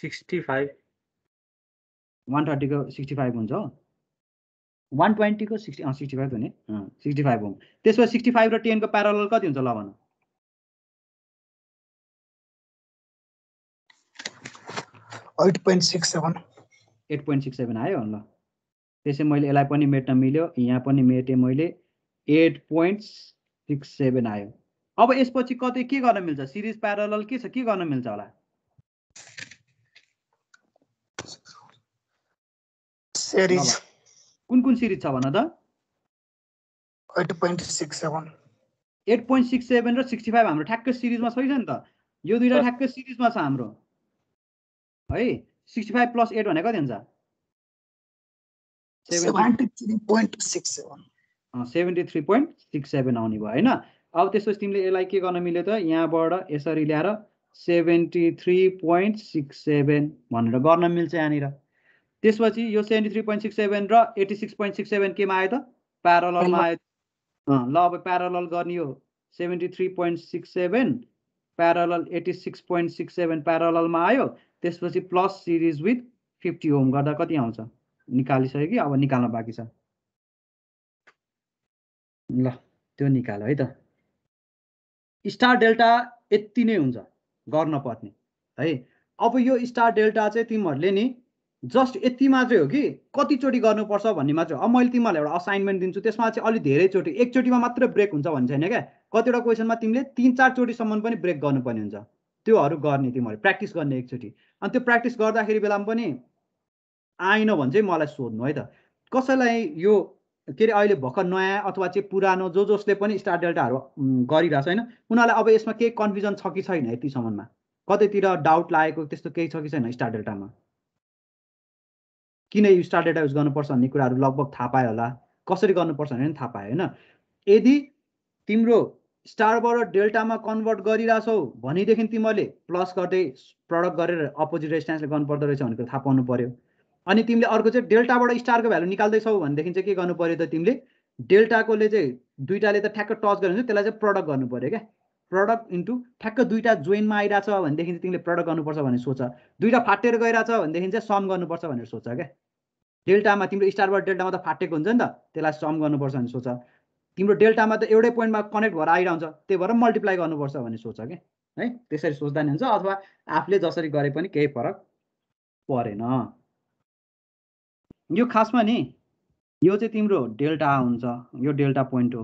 सिक्सटी फाइभ वान थर्टीको सिक्सटी फाइभ हुन्छ हो वान ट्वेन्टीको सिक्सटी अँ सिक्सटी फाइभ हुने सिक्सटी फाइभ हो त्यसमा सिक्सटी फाइभ र टेनको प्यारल कति हुन्छ ल भन eight point six seven eight point six seven आयो ल त्यसै मैले यसलाई पनि मेट्न मिल्यो यहाँ पनि मेटेँ मैले एट पोइन्ट सिक्स सेभेन आयो अब यसपछि कतै के गर्न मिल्छ सिरिज प्यारल के छ के गर्न मिल्छ होला कुन कुन सिरिज छ भन त एट पोइन्ट सिक्स सेभेन र सिक्सटी फाइभ हाम्रो ठ्याक्कै सिरिजमा छैन नि त यो दुइटा ठ्याक्कै सिरिजमा छ हाम्रो है सिक्सटी फाइभ प्लस एट भने कति हुन्छ seventy three point six seven आउने भयो होइन अब त्यसपछि तिमीले यसलाई के गर्न मिल्यो त यहाँबाट यसरी ल्याएर seventy three point six seven भनेर गर्न मिल्छ यहाँनिर त्यसपछि यो seventy three point six seven र eighty six point six seven केमा आयो त प्यारलमा आयो ल अब प्यारल गर्ने हो seventy three point six seven parallel eighty six point six seven प्यारलमा आयो त्यसपछि plus series with fifty ohm गर्दा कति आउँछ निकालिसक्यो कि अब निकाल्न बाँकी छ ल त्यो निकाल है त स्टार डेल्टा यति नै हुन्छ गर्न है अब यो स्टार डेल्टा चाहिँ तिमीहरूले नि जस्ट यति मात्रै हो कि कतिचोटि गर्नुपर्छ भन्ने मात्रै हो अब मैले तिमीहरूलाई एउटा असाइनमेन्ट दिन्छु त्यसमा चाहिँ अलिक धेरैचोटि एकचोटिमा मात्र ब्रेक हुन्छ भन्ने छैन क्या कतिवटा क्वेसनमा तिमीले तिन चारचोटिसम्म पनि ब्रेक गर्नुपर्ने हुन्छ त्योहरू गर्ने तिमीहरू प्र्याक्टिस गर्ने एकचोटि अनि त्यो प्र्याक्टिस गर्दाखेरि बेलामा पनि आएन भने चाहिँ मलाई सोध्नु है त कसैलाई यो के अरे अहिले भर्खर नयाँ अथवा चाहिँ पुरानो जो जसले पनि स्टार डेल्टाहरू गरिरहेको छ होइन उनीहरूलाई अब यसमा केही कन्फ्युजन छ कि छैन यतिसम्ममा कतैतिर डाउट लागेको त्यस्तो केही छ कि छैन स्टार डेल्टामा किन यो स्टार डेटा युज गर्नुपर्छ भन्ने कुराहरू लगभग थाहा पायो होला कसरी गर्नुपर्छ भने पनि थाहा पायो होइन यदि तिम्रो स्टारबाट डेल्टामा कन्भर्ट गरिरहेछौ भनेदेखि तिमीहरूले प्लस गर्दै प्रडक्ट गरेर अपोजिट रेस्टेन्सले गर्नुपर्दो रहेछ भनेको थाहा पाउनु पऱ्यो अनि तिमीले अर्को चाहिँ डेल्टाबाट स्टारको भ्यालु निकाल्दैछौ भनेदेखि चाहिँ के गर्नु पऱ्यो त तिमीले डेल्टाकोले चाहिँ दुइटाले त ठ्याक्क टच गर्यो भने त्यसलाई चाहिँ प्रडक्ट गर्नु पऱ्यो क्या प्रडक्ट इन्टु ठ्याक्क दुइटा जोइनमा आइरहेछ भनेदेखि चाहिँ तिमीले प्रडक्ट गर्नुपर्छ भनेर सोच दुइटा फाटेर गइरहेछ भनेदेखि चाहिँ सम गर्नुपर्छ भनेर सोच क्या डेल्टामा तिम्रो स्टारबाट डेल्टामा त फाटेको हुन्छ नि त त्यसलाई सम गर्नुपर्छ भनेर सोच तिम्रो डेल्टामा त एउटै पोइन्टमा कनेक्ट भएर आइरहन्छ त्यही भएर मल्टिप्लाई गर्नुपर्छ भन्ने सोच क्या है त्यसरी सोच्दा नि हुन्छ अथवा आफूले जसरी गरे पनि केही फरक परेन यो खासमा नि यो चाहिँ तिम्रो डेल्टा हुन्छ यो डेल्टा पोइन्ट हो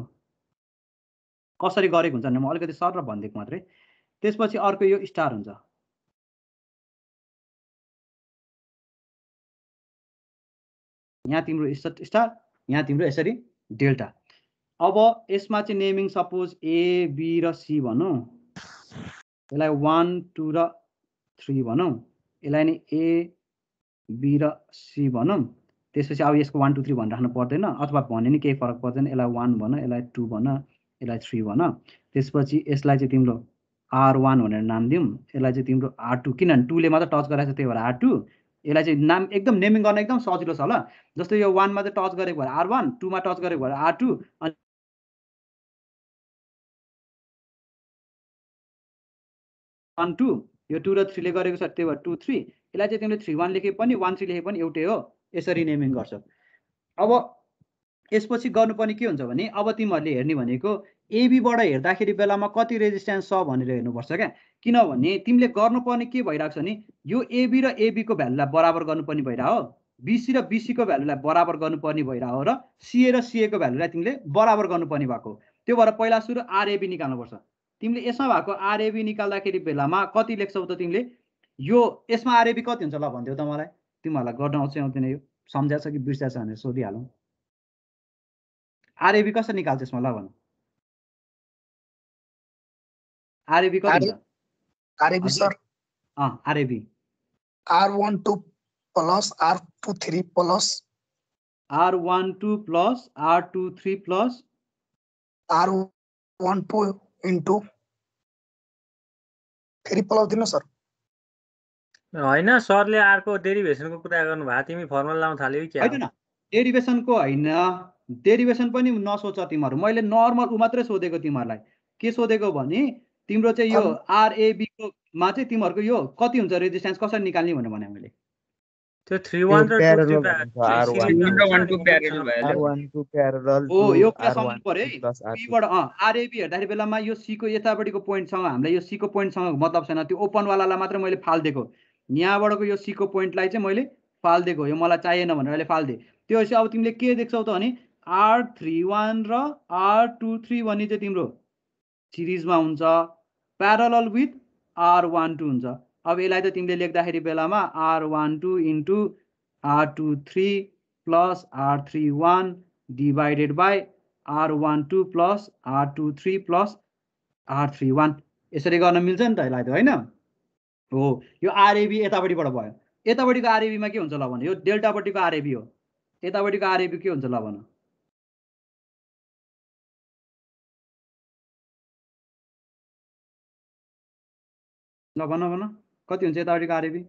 कसरी गरेको हुन्छ भने म अलिकति सर र भनिदिएको मात्रै त्यसपछि अर्को यो स्टार हुन्छ यहाँ तिम्रो स्टार यहाँ तिम्रो यसरी डेल्टा अब यसमा चाहिँ नेमिङ सपोज ए बी र सी भनौँ यसलाई वान टू र थ्री भनौँ यसलाई नि ए बी र सी भनौँ त्यसपछि अब यसको वान टू थ्री भन राख्नु पर्दैन अथवा भने नि केही फरक पर्दैन यसलाई वान भन यसलाई टू भन यसलाई थ्री भन त्यसपछि यसलाई चाहिँ तिम्रो आर वान भनेर नाम दिउँ यसलाई चाहिँ तिम्रो आर टू किनभने टूले मात्र टच गराएको छ त्यही भएर आर टू यसलाई चाहिँ नाम एकदम नेमिङ गर्न एकदम सजिलो छ ल जस्तो यो वानमा चाहिँ टच गरेको भएर आर वान टूमा टच गरेको भएर आर टू अनि वान टू यो टू र थ्रीले गरेको छ त्यही भएर टू थ्री यसलाई चाहिँ तिमीले थ्री वान लेखे पनि वान थ्री लेखे पनि एउटै हो यसरी नेमिङ गर्छ अब यसपछि गर्नुपर्ने के हुन्छ भने अब तिमीहरूले हेर्ने भनेको एबीबाट हेर्दाखेरि बेलामा कति रेजिस्टेन्स छ भनेर हेर्नुपर्छ क्या किनभने तिमीले गर्नुपर्ने के भइरहेको छ भने यो एबी र एबीको भ्यालुलाई बराबर गर्नुपर्ने भइरहेको हो बिसी र बिसीको भ्यालुलाई बराबर गर्नुपर्ने भइरहेको हो र सिए र सिएको भ्यालुलाई तिमीले बराबर गर्नुपर्ने भएको त्यो भएर पहिला सुरु आरएबी निकाल्नुपर्छ तिमीले यसमा भएको आरएबी निकाल्दाखेरि बेलामा कति लेख्छौ त तिमीले यो यसमा आरएबी कति हुन्छ ल भनिदेऊ त मलाई तिमीहरूलाई गर्न आउँछ आउँदैन यो सम्झाएको कि बिर्सिया छ भनेर सोधिहालौँ आरएबी कसरी निकाल्छ यसमा ल भन RAB RAB sir RAB R plus R two three plus plus sir होइन सरले अर्को डेरिभेसनको कुरा गर्नुभयो तिमी फर्मुला लाउन थाल्यो कि होइन डेरिभेसनको होइन डेरिभेसन पनि नसोच तिमीहरू मैले नर्मल ऊ मात्रै सोधेको तिमीहरूलाई के सोधेको भने तिम्रो चाहिँ यो आरएबीको मा चाहिँ तिमीहरूको यो कति हुन्छ रेजिस्टेन्स कसरी निकाल्ने भनेर भने मैले त्यो यो सम्झनु आरएबी हेर्दाखेरि बेलामा यो सीको यतापट्टिको पोइन्टसँग हामीलाई यो सीको पोइन्टसँग मतलब छैन त्यो ओपनवालालाई मात्रै मैले फालिदिएको यहाँबाटको यो सीको पोइन्टलाई चाहिँ मैले फालिदिएको यो मलाई चाहिएन भनेर अहिले फालिदिएँ त्यो भएपछि अब तिमीले के देख्छौ त भने आर थ्री वान र आर टू थ्री भन्ने चाहिँ तिम्रो सिरिजमा हुन्छ parallel with R one two हुन्छ अब यसलाई त तिमीले लेख्दाखेरि बेलामा R one two into R two three plus R three one divided by R one two plus R two three plus R three one यसरी गर्न मिल्छ नि त यसलाई त होइन हो यो आरएबी यतापट्टिबाट भयो यतापट्टिको आरएबीमा के हुन्छ ल भन यो डेल्टापट्टिको आरएबी हो यतापट्टिको आरएबी के हुन्छ ल भन ल भन भन कति हुन्छ यतापट्टिको RAB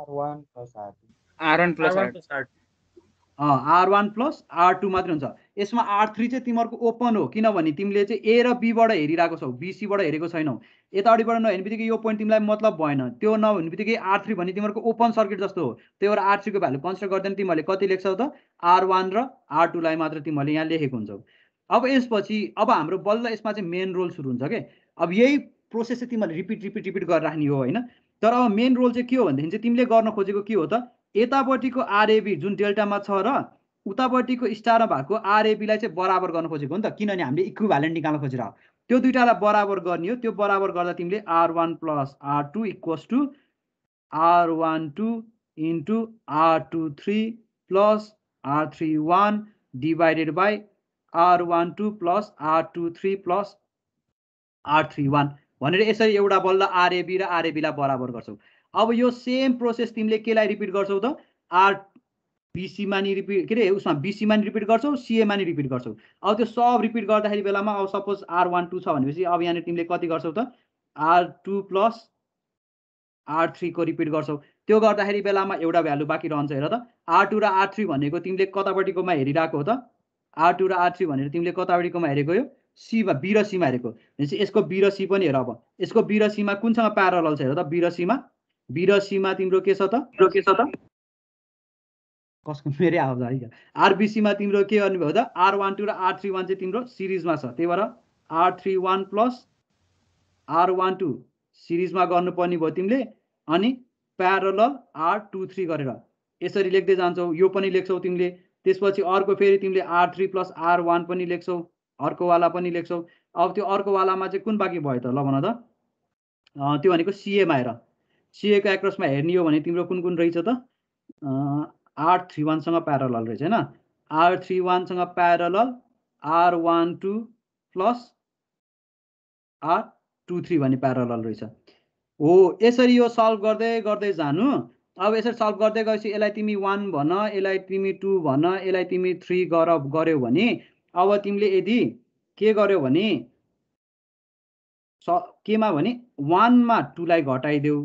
R one plus R one plus R R one plus R two मात्रै हुन्छ यसमा आर थ्री चाहिँ तिमीहरूको ओपन हो किनभने तिमीले चाहिँ ए र बीबाट हेरिरहेको छौ बिसीबाट हेरेको छैनौ यताउटिबाट नहेर्ने बित्तिकै यो पोइन्ट तिमीलाई मतलब भएन त्यो नहुने बित्तिकै आर थ्री भने तिमीहरूको ओपन सर्किट जस्तो हो त्यही भएर आर थ्रीको भ्यालु कन्सिडर गर्दैन तिमीहरूले कति लेख्छौ त आर वान र आर टूलाई मात्र तिमीहरूले यहाँ लेखेको हुन्छौ अब यसपछि अब हाम्रो बल्ल यसमा चाहिँ मेन रोल सुरु हुन्छ कि अब यही प्रोसेस चाहिँ तिमीहरूले रिपिट रिपिट रिपिट गरिराख्ने हो होइन तर अब मेन रोल चाहिँ के हो भनेदेखि चाहिँ तिमीले गर्न खोजेको के हो त यतापट्टिको आरएबी जुन डेल्टामा छ र उतापट्टिको स्टारमा भएको आरएबीलाई चाहिँ बराबर गर्न खोजेको नि त किनभने हामीले भ्यालेन्ट निकाल्न खोजेर त्यो दुइटालाई बराबर गर्ने हो त्यो बराबर गर्दा तिमीले R one plus R two equals to R one two into R two three plus R three one divided by R one two plus R two three plus R three one भनेर यसरी एउटा बल्ल RAB र आरएबीलाई बराबर गर्छौ अब यो same process तिमीले केलाई रिपिट गर्छौ त आर बिसीमा नि रिपिट के अरे उसमा बिसीमा नि रिपिट गर्छौ सिएमा नि रिपिट गर्छौ अब त्यो सब रिपिट गर्दाखेरि बेलामा अब सपोज आर वान टू छ भनेपछि अब यहाँनिर तिमीले कति गर्छौ त आर टू प्लस आर थ्रीको रिपिट गर्छौ त्यो गर्दाखेरि बेलामा एउटा भ्यालु बाँकी रहन्छ हेर त आर टू र आर थ्री भनेको तिमीले कतापट्टिकोमा हेरिरहेको हो त आर टू र आर थ्री भनेर तिमीले कतापट्टिकोमा हेरेको यो सीमा बी र सीमा हेरेको भनेपछि यसको बी र सी पनि हेर अब यसको बी र सीमा कुनसँग प्यारल छ हेर त बी र सीमा बी र तिम्रो के छ त के छ त कसको मेरै आउँछ है आरबिसीमा तिम्रो के गर्नुभयो त आर वान टू र आर थ्री वान चाहिँ तिम्रो सिरिजमा छ त्यही भएर R three one plus R one two सिरिजमा गर्नुपर्ने भयो तिमीले अनि प्यारल आर टू थ्री गरेर यसरी लेख्दै जान्छौ यो पनि लेख्छौ तिमीले त्यसपछि अर्को फेरि तिमीले R three plus R one पनि लेख्छौ अर्कोवाला पनि लेख्छौ अब त्यो अर्कोवालामा चाहिँ कुन बाँकी भयो त ल भन त त्यो भनेको सिएमा आएर सिएको एक्रसमा हेर्ने हो भने तिम्रो कुन कुन रहेछ त आर थ्री वानसँग प्यारल रहेछ होइन आर थ्री वानसँग parallel R one two plus R two three भन्ने प्यारल रहेछ हो यसरी यो सल्भ गर्दै गर्दै जानु अब यसरी सल्भ गर्दै गएपछि यसलाई तिमी वान भन यसलाई तिमी टू भन यसलाई तिमी थ्री गर गऱ्यौ भने अब तिमीले यदि के गर्यौ भने स केमा भने वानमा टूलाई घटाइदेऊ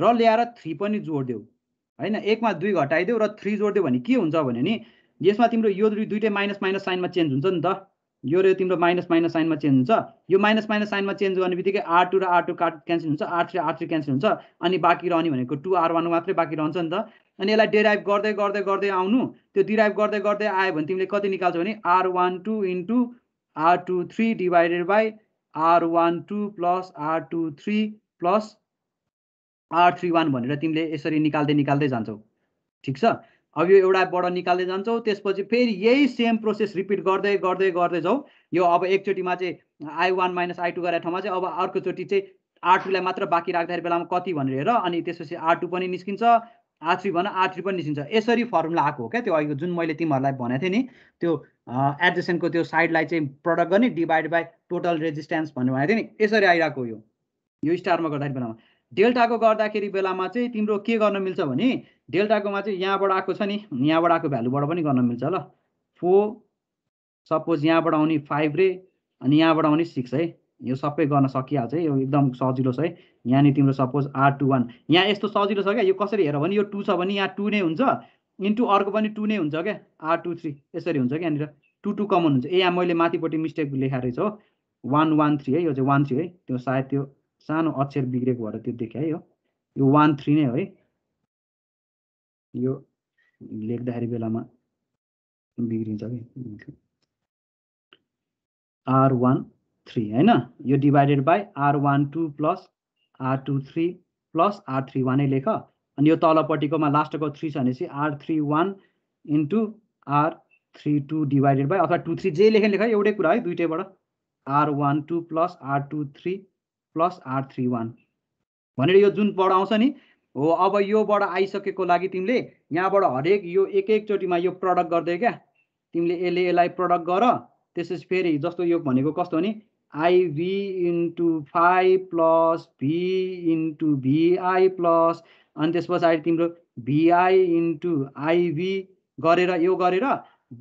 र ल्याएर थ्री पनि जोडिदेऊ होइन एकमा दुई घटाइदेऊ र थ्री जोडिदेऊ भने के हुन्छ भने नि यसमा तिम्रो यो दुइटै माइनस माइनस साइनमा चेन्ज हुन्छ नि त यो र तिम्रो माइनस माइनस साइनमा चेन्ज हुन्छ यो माइनस माइनस साइनमा चेन्ज गर्ने बित्तिकै आर टू र आर टू काट क्यान्सल हुन्छ R three R three cancel हुन्छ अनि बाँकी रहने भनेको टु आर वान मात्रै बाँकी रहन्छ नि त अनि यसलाई डिराइभ गर्दै गर्दै गर्दै आउनु त्यो डिराइभ गर्दै गर्दै आयो भने तिमीले कति निकाल्छौ भने R one two into R two three divided by R one two plus R two three plus R three one भनेर तिमीले यसरी निकाल्दै निकाल्दै जान्छौ ठिक छ अब यो एउटाबाट निकाल्दै जान्छौ त्यसपछि फेरि यही सेम प्रोसेस रिपिट गर्दै गर्दै गर्दै जाउ यो अब एकचोटिमा चाहिँ I one minus I two गरेर ठाउँमा चाहिँ अब अर्कोचोटि चाहिँ आर टूलाई मात्र बाँकी राख्दाखेरि बेलामा कति भनेर हेर अनि त्यसपछि आर टू पनि निस्किन्छ आर थ्री भन आर थ्री पनि निस्किन्छ यसरी फर्मुला आएको हो क्या त्यो अहिले जुन मैले तिमीहरूलाई भनेको थिएँ नि त्यो एडजेसनको त्यो साइडलाई चाहिँ प्रडक्ट गर्ने डिभाइड बाई टोटल रेजिस्टेन्स भनेर भनेको थिएँ नि यसरी आइरहेको यो यो स्टारमा गर्दाखेरि बेलामा डेल्टाको गर्दाखेरि बेलामा चाहिँ तिम्रो के गर्न मिल्छ भने डेल्टाकोमा चाहिँ यहाँबाट आएको छ नि यहाँबाट आएको भ्यालुबाट पनि गर्न मिल्छ ल फोर सपोज यहाँबाट आउने फाइभ रे अनि यहाँबाट आउने सिक्स है यो सबै गर्न सकिहाल्छ है यो एकदम सजिलो छ है यहाँनिर तिम्रो सपोज आर टू वान यहाँ यस्तो सजिलो छ क्या यो कसरी हेर भने यो टू छ भने यहाँ टू नै हुन्छ इन्टु अर्को पनि टू नै हुन्छ क्या आर टू थ्री यसरी हुन्छ क्या यहाँनिर टू टू कमन हुन्छ ए यहाँ मैले माथिपट्टि मिस्टेक लेखा रहेछ हो वान वान थ्री है यो चाहिँ वान थ्री है त्यो सायद त्यो सानो अक्षर बिग्रेको भएर त्यो है हो यो वान थ्री नै हो है यो लेख्दाखेरि बेलामा बिग्रिन्छ कि आर वान थ्री होइन यो divided by R one two plus R two three plus R three वानै लेख अनि यो तलपट्टिकोमा लास्टको थ्री छ भनेपछि R three one into R three two divided by अथवा टू थ्री जे लेखेँ लेख एउटै कुरा है दुइटैबाट R one two plus R two three plus R three one भनेर यो जुन बड आउँछ नि हो अब योबाट आइसकेको लागि तिमीले यहाँबाट हरेक यो एक एकचोटिमा यो प्रडक्ट गर्दै क्या तिमीले यसले यसलाई प्रडक्ट गर त्यसपछि फेरि जस्तो यो भनेको कस्तो हो नि I V into five plus V into V I plus अनि त्यस पछाडि तिम्रो भिआई इन्टु आइभी गरेर यो गरेर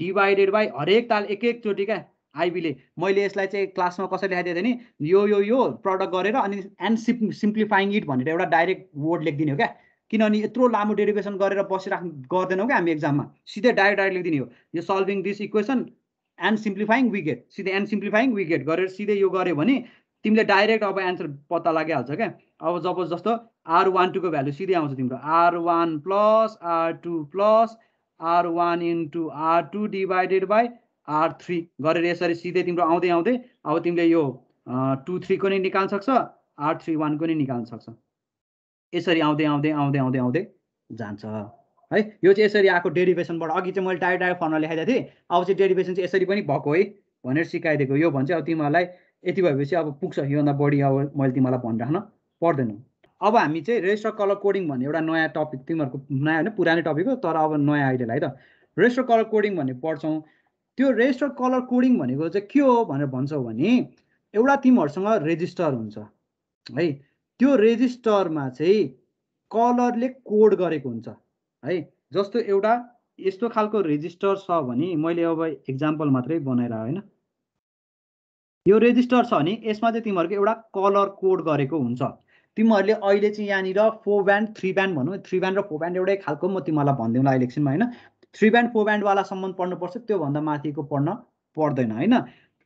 डिभाइडेड बाई हरेक ताल एक एकचोटि क्या आइबीले मैले यसलाई चाहिँ क्लासमा कसरी लेखाइदिएको थिएँ नि यो यो यो प्रडक्ट गरेर अनि एन्ड सिम् सिम्प्लिफाइङ इट भनेर एउटा डाइरेक्ट वर्ड लेखिदिने हो क्या किनभने यत्रो लामो डेरिभेसन गरेर बसिराख्नु गर्दैनौँ क्या हामी एक्जाममा सिधै डाइरेक्ट डाइरेक्ट लेखिदिने हो यो solving this equation and simplifying we सिधै एन्ड सिम्प्लिफाइङ वी गरेर सिधै यो गऱ्यो भने तिमीले डाइरेक्ट अब एन्सर पत्ता लागिहाल्छ क्या अब जब जस्तो आर वान टूको भ्यालु सिधै आउँछ तिम्रो R one plus R two plus R one into R two divided by R three गरेर यसरी सिधै तिम्रो आउँदै आउँदै अब तिमीले यो टू थ्रीको नि निकाल्न सक्छ आर थ्री वानको नि निकाल्न सक्छ यसरी आउँदै आउँदै आउँदै आउँदै आउँदै जान्छ है यो चाहिँ यसरी आएको डेरिभेसनबाट अघि चाहिँ मैले डाइरेक्ट डाइरेक्ट फर्मुला लेखाइदिएको थिएँ अब चाहिँ डेरिभेसन चाहिँ यसरी पनि भएको है भनेर सिकाइदिएको यो भन्छ अब तिमीहरूलाई यति भएपछि अब पुग्छ योभन्दा बढी अब मैले तिमीहरूलाई भनिराख्न पर्दैन अब हामी चाहिँ रेजिस्टर कलर कोडिङ भन्ने एउटा नयाँ टपिक तिमीहरूको नयाँ होइन पुरानै टपिक हो तर अब नयाँ आइडियालाई त रेजिस्टर कलर कोडिङ भन्ने पढ्छौँ त्यो रेजिस्टर कलर कोडिङ भनेको चाहिँ के हो भनेर भन्छौ भने एउटा तिमीहरूसँग रेजिस्टर हुन्छ है त्यो रेजिस्टरमा चाहिँ कलरले कोड गरेको हुन्छ है जस्तो एउटा यस्तो खालको रेजिस्टर छ भने मैले अब एक्जाम्पल मात्रै बनाएर होइन यो रेजिस्टर छ भने यसमा चाहिँ तिमीहरूको एउटा कलर कोड गरेको हुन्छ तिमीहरूले अहिले चाहिँ यहाँनिर फोर ब्यान्ड थ्री ब्यान्ड भनौँ थ्री ब्यान्ड र फोर ब्यान्ड एउटै खालको म तिमीहरूलाई भनिदिउँला अहिले एकछिनमा होइन थ्री ब्यान्ड फोर ब्यान्डवाला सम्बन्ध पढ्नुपर्छ त्योभन्दा माथिको पढ्न पर्दैन होइन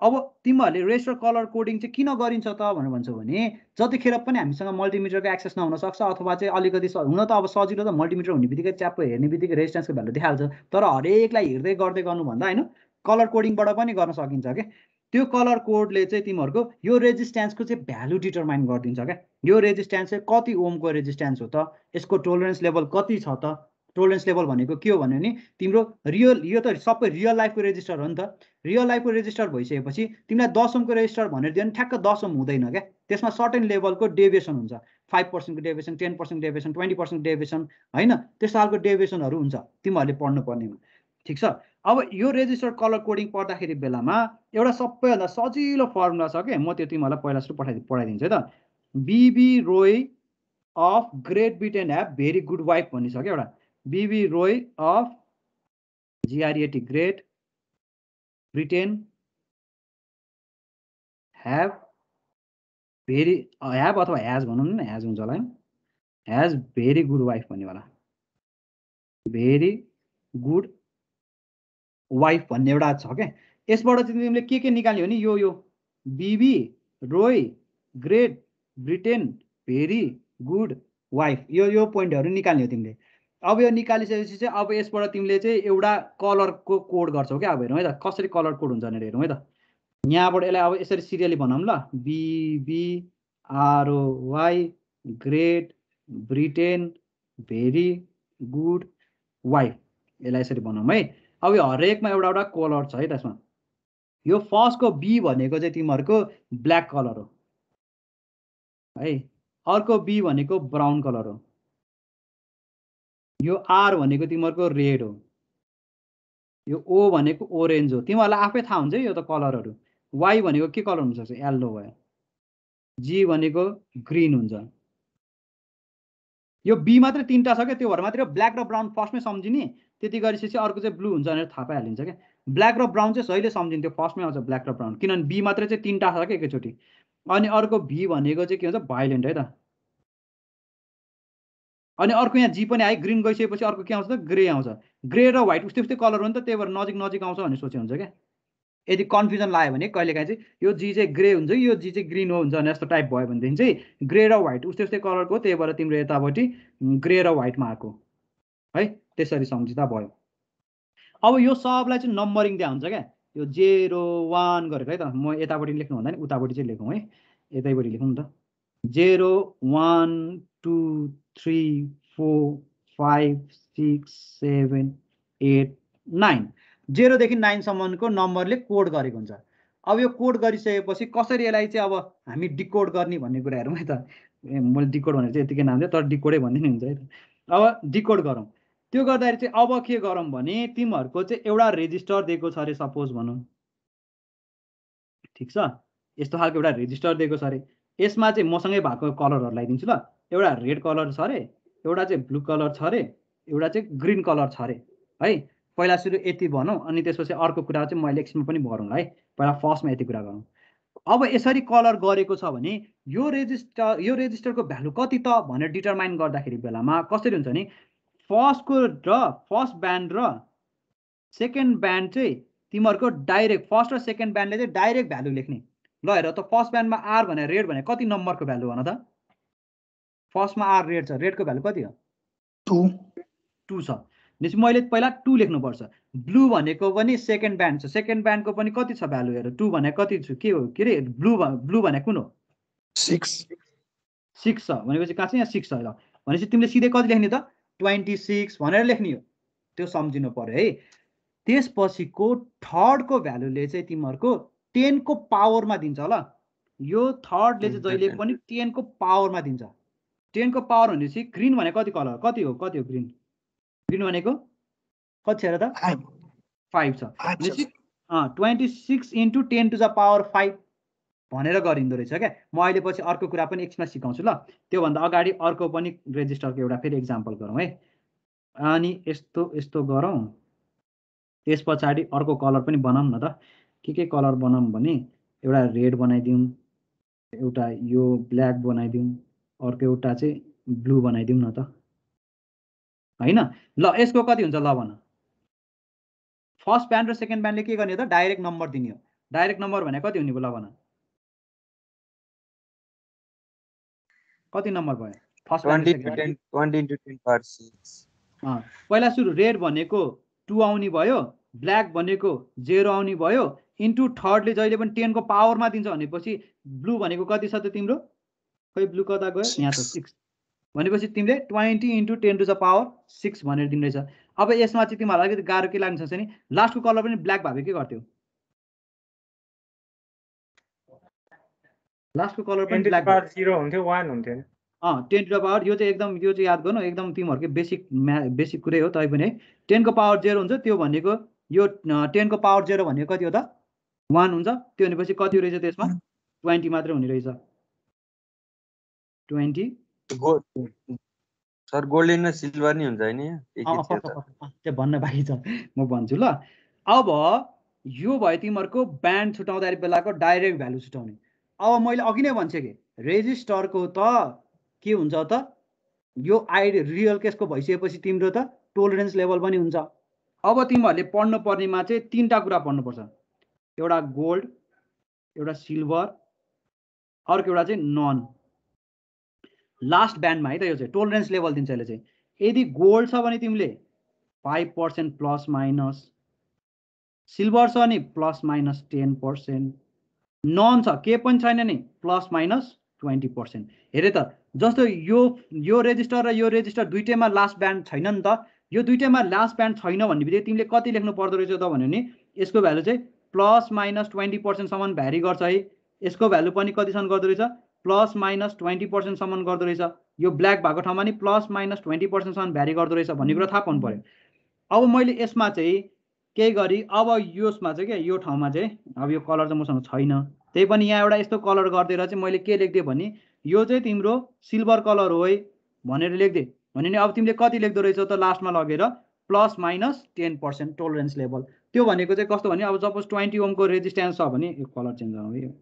अब तिमीहरूले रेस्ट र कलर कोडिङ चाहिँ किन गरिन्छ त भनेर भन्छौ भने जतिखेर पनि हामीसँग मल्टिमिटरको एक्सेस नहुनसक्छ अथवा चाहिँ अलिकति हुन त अब सजिलो त मल्टिमिटर हुने बित्तिकै च्याप्पो हेर्ने बित्तिकै रेजिस्टेन्सको भ्यालु देखाल्छ तर हरेकलाई हेर्दै गर्दै गर्नुभन्दा होइन कलर कोडिङबाट पनि गर्न सकिन्छ क्या त्यो कलर कोडले चाहिँ तिमीहरूको यो रेजिस्टेन्सको चाहिँ भ्यालु डिटरमाइन गरिदिन्छ क्या यो रेजिस्टेन्स चाहिँ कति ओमको रेजिस्टेन्स हो त यसको टोलरेन्स लेभल कति छ त टोलरेन्स लेभल भनेको के हो भन्यो भने तिम्रो रियल यो त सबै रियल लाइफको रेजिस्टर हो नि त रियल लाइफको रेजिस्टर भइसकेपछि तिमीलाई दसौँको रेजिस्टर भनेर दियो भने ठ्याक्क दसौँ हुँदैन क्या त्यसमा सर्टेन लेभलको डेभिएसन हुन्छ फाइभ पर्सेन्टको deviation ten percent deviation twenty percent deviation होइन त्यस्तो खालको डेभिएसनहरू हुन्छ तिमीहरूले पढ्नुपर्नेमा ठिक छ अब यो रेजिस्टर कलर कोडिङ पढ्दाखेरि बेलामा एउटा सबैभन्दा सजिलो फर्मुला छ क्या म त्यो तिमीहरूलाई पहिला जस्तो पठाइ पठाइदिन्छु है त B B Roy of Great Britain have very good wife भन्ने छ एउटा B.V. Roy of GRET Great Britain have very have अथवा ह्याज भनौँ न ह्याज हुन्छ होला है ह्याज भेरी गुड वाइफ भन्ने होला भेरी गुड वाइफ भन्ने एउटा छ क्या यसबाट चाहिँ तिमीले के के निकाल्यो भने यो यो B B Roy Great Britain very good wife यो यो पोइन्टहरू निकाल्ने हो तिमीले अब यो निकालिसकेपछि चाहिँ अब यसबाट तिमीले चाहिँ एउटा कलरको कोड गर्छौ क्या अब हेरौँ है त कसरी कलर कोड हुन्छ भनेर हेरौँ है त यहाँबाट यसलाई अब यसरी सिरियली भनौँ ल B B R O Y Great Britain very good वाइ यसलाई यसरी भनौँ है अब यो हरेकमा एउटा एउटा कलर छ है त्यसमा यो फर्स्टको बी भनेको चाहिँ तिमीहरूको ब्ल्याक कलर हो है अर्को बी भनेको ब्राउन कलर हो यो आर भनेको तिमीहरूको रेड हो यो ओ भनेको ओरेन्ज हो तिमीहरूलाई आफै थाहा हुन्छ यो त कलरहरू वाई भनेको के कलर हुनसक्छ यल्लो भयो जी भनेको ग्रिन हुन्छ यो बी मात्रै तिनवटा छ क्या त्यो भएर मात्रै ब्ल्याक र ब्राउन फर्स्टमै सम्झिने त्यति गरेपछि अर्को चाहिँ ब्लू हुन्छ भनेर थाहा पाइहालिन्छ क्या ब्ल्याक र ब्राउन चाहिँ सहिले सम्झिन्थ्यो फर्स्टमै आउँछ ब्ल्याक र ब्राउन किनभने बी मात्रै चाहिँ तिनवटा छ क्या एकैचोटि अनि अर्को भी भनेको चाहिँ के हुन्छ भाइलेन्ट है त अनि अर्को यहाँ जी पनि आयो ग्रिन गइसकेपछि अर्को के आउँछ त ग्रे आउँछ ग्रे र व्हाइट उस्तै उस्तै कलर हो नि त त्यही भएर नजिक नजिक आउँछ भन्ने सोचे हुन्छ क्या यदि कन्फ्युजन लाग्यो भने कहिलेकाहीँ चाहिँ यो जी चाहिँ ग्रे हुन्छ यो जी चाहिँ ग्रिन हो हुन्छ भने यस्तो टाइप भयो भनेदेखि चाहिँ ग्रे र व्हाइट उस्तै उस्तै कलरको त्यही भएर तिम्रो यतापट्टि ग्रे र व्हाइटमा आएको है त्यसरी सम्झिँदा भयो अब यो सबलाई चाहिँ नम्बरिङ दिया हुन्छ क्या यो जेरो वान गरेको है त म यतापट्टि लेख्नु भन्दा नि उतापट्टि चाहिँ लेखौँ है यतैपट्टि लेखौँ नि त zero one two, three, four, five six seven eight nine जेरोदेखि नाइनसम्मको नम्बरले कोड गरेको हुन्छ अब यो कोड गरिसकेपछि कसरी यसलाई चाहिँ अब हामी डिकोड गर्ने भन्ने कुरा है त मैले डिकोड भनेर चाहिँ यतिकै नाम थियो तर डिकोडै नै हुन्छ है अब डिकोड गरौँ त्यो गर्दाखेरि चाहिँ अब के गरौँ भने तिमीहरूको चाहिँ एउटा रेजिस्टर दिएको छ अरे सपोज भनौँ ठिक छ यस्तो खालको एउटा रेजिस्टर दिएको छ अरे यसमा चाहिँ मसँगै भएको कलरहरू लगाइदिन्छु ल एउटा रेड कलर छ अरे एउटा चाहिँ ब्लू कलर छ अरे एउटा चाहिँ ग्रिन कलर छ अरे है पहिला सुरु यति भनौँ अनि त्यसपछि अर्को कुरा चाहिँ मैले एक्समा पनि भरौँ है पहिला फर्स्टमा यति कुरा गरौँ अब यसरी कलर गरेको छ भने यो रेजिस्टर यो रेजिस्टरको भ्यालु कति त भनेर डिटरमाइन गर्दाखेरि बेलामा कसरी हुन्छ भने फर्स्टको र फर्स्ट ब्यान्ड र सेकेन्ड ब्यान्ड चाहिँ तिमीहरूको डाइरेक्ट फर्स्ट र सेकेन्ड ब्यान्डले चाहिँ डाइरेक्ट भ्यालु लेख्ने ल हेर त फर्स्ट ब्यान्डमा आर भने रेड भने कति नम्बरको भ्यालु भन त फर्स्टमा आर रेड छ रेडको भ्यालु कति हो टु टू छ भनेपछि मैले पहिला टु लेख्नुपर्छ ब्लू भनेको पनि सेकेन्ड ब्यान्ड छ सेकेन्ड ब्यान्डको पनि कति छ भ्यालु हेर टू भनेको कति छु के हो के अरे ब्लू ब्लू भने कुन हो सिक्स सिक्स छ भनेपछि कहाँ छ यहाँ सिक्स छ ल भनेपछि तिमीले सिधै कति लेख्ने त ट्वेन्टी सिक्स भनेर लेख्ने हो त्यो सम्झिनु पऱ्यो है त्यसपछिको थर्डको भ्यालुले चाहिँ तिमीहरूको टेनको पावरमा दिन्छ ल यो थर्डले चाहिँ जहिले पनि टेनको पावरमा दिन्छ टेनको पावर भनेपछि ग्रिन भनेको कति कलर कति हो कति हो ग्रिन ग्रिन भनेको कति छ र त फाइभ छ twenty six into ten to the power five भनेर गरिँदो रहेछ क्या म अहिले पछि अर्को कुरा पनि एक्समा सिकाउँछु ल त्योभन्दा अगाडि अर्को पनि रेजिस्टरको एउटा फेरि एक्जाम्पल गरौँ है अनि यस्तो यस्तो गरौँ त्यस पछाडि अर्को कलर पनि बनाऊँ न त के के कलर बनाऊँ भने एउटा रेड बनाइदिउँ एउटा यो ब्ल्याक बनाइदिउँ अर्को एउटा चाहिँ ब्लू बनाइदिउँ न त होइन ल यसको कति हुन्छ ल भन फर्स्ट ब्यान्ड र सेकेन्ड ब्यान्डले के गर्ने त डाइरेक्ट नम्बर दिने हो डाइरेक्ट नम्बर भने कति हुने भयो ल भन कति नम्बर भयो फर्स्ट पहिला सुरु रेड भनेको टु आउने भयो ब्ल्याक भनेको जेरो आउने भयो इन्टु थर्डले जहिले पनि टेनको पावरमा दिन्छ भनेपछि ब्लू भनेको कति छ त तिम्रो खै ब्लू कता गयो यहाँ त सिक्स भनेपछि तिमीले twenty into ten to the power six भनेर दिने रहेछ अब यसमा चाहिँ तिमीहरूलाई अलिकति गाह्रो के लाग्नु सक्छ नि लास्टको कलर पनि ब्ल्याक भए के गर्थ्यो लास्टको कलर पनि ब्ल्याक जिरो हुन्थ्यो वान हुन्थ्यो अँ टेन टु द पावर यो चाहिँ एकदम यो चाहिँ याद गर्नु एकदम तिमीहरूको बेसिक म्या बेसिक कुरै हो तै पनि है टेनको पावर जेरो हुन्छ त्यो भनेको यो टेनको पावर जेरो भनेको कति हो त वान हुन्छ त्यो भनेपछि कति रहेछ त्यसमा ट्वेन्टी मात्रै हुने रहेछ ट्वेन्टी सर गोल्डेन सिल्भर नि हुन्छ होइन त्यो भन्न बाँकी छ म भन्छु ल अब यो भयो तिमीहरूको ब्यान्ड छुट्याउँदाखेरि बेलाको डाइरेक्ट भ्यालु छुट्याउने अब मैले अघि नै भन्छु कि रेजिस्टरको त के हुन्छ त यो आइड रियल केसको भइसकेपछि तिम्रो त टोलरेन्स लेभल पनि हुन्छ अब तिमीहरूले पढ्नु पर्नेमा चाहिँ तिनवटा कुरा पढ्नुपर्छ एउटा गोल्ड एउटा सिल्भर अर्को एउटा चाहिँ नन लास्ट ब्यान्डमा है त यो चाहिँ टोलरेन्स लेभल दिन्छ यसले चाहिँ यदि गोल्ड छ भने तिमीले five percent plus minus silver छ नि plus minus ten percent none छ के पनि छैन नि प्लस माइनस ट्वेन्टी पर्सेन्ट हेरे त जस्तो यो यो रेजिस्टर र यो रेजिस्टर दुइटैमा लास्ट ब्यान्ड छैन नि त यो दुइटैमा लास्ट ब्यान्ड छैन भन्ने बित्तिकै तिमीले कति लेख्नु पर्दो रहेछ त भन्यो भने यसको भ्यालु चाहिँ प्लस माइनस ट्वेन्टी पर्सेन्टसम्म भ्यारी गर्छ है यसको भ्यालु पनि कतिसम्म गर्दो रहेछ प्लस माइनस ट्वेन्टी पर्सेन्टसम्म गर्दो रहेछ यो ब्ल्याक भएको ठाउँमा नि प्लस माइनस ट्वेन्टी पर्सेन्टसम्म भ्यारी गर्दो रहेछ भन्ने कुरा थाहा पाउनु पऱ्यो अब मैले यसमा चाहिँ केही गरी अब यसमा चाहिँ क्या यो ठाउँमा चाहिँ अब यो कलर चाहिँ मसँग छैन त्यही पनि यहाँ एउटा यस्तो कलर गरिदिएर चाहिँ मैले के लेखिदिएँ भने यो चाहिँ तिम्रो सिल्भर कलर हो है भनेर लेखिदिएँ भने अब तिमीले कति लेख्दो रहेछौ त लास्टमा लगेर plus minus ten percent tolerance level त्यो भनेको चाहिँ कस्तो भने अब सपोज ट्वेन्टी ओमको रेजिस्टेन्स छ भने यो कलर चेन्ज है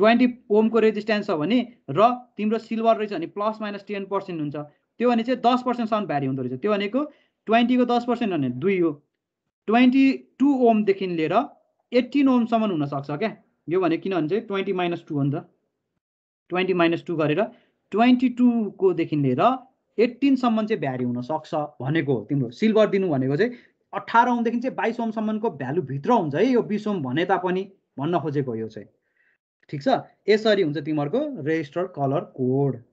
ट्वेन्टी ओमको रेजिस्टेन्स छ भने र तिम्रो सिल्भर रहेछ भने प्लस माइनस टेन पर्सेन्ट हुन्छ त्यो भने चाहिँ दस पर्सेन्टसम्म भ्यारी हुँदो रहेछ त्यो भनेको ट्वेन्टीको दस पर्सेन्ट भने दुई हो ट्वेन्टी टू ओमदेखि लिएर एट्टिन ओमसम्म हुनसक्छ क्या यो भने किनभने चाहिँ ट्वेन्टी माइनस टू हो नि त ट्वेन्टी माइनस टू गरेर ट्वेन्टी टूकोदेखि लिएर एट्टिनसम्म चाहिँ भ्यारी हुनसक्छ भनेको तिम्रो सिल्भर दिनु भनेको चाहिँ अठार ओमदेखि चाहिँ बाइस ओमसम्मको भ्यालु भित्र हुन्छ है यो बिस ओम भने तापनि भन्न खोजेको यो चाहिँ ठिक छ यसरी हुन्छ तिमीहरूको रेजिस्टर कलर कोड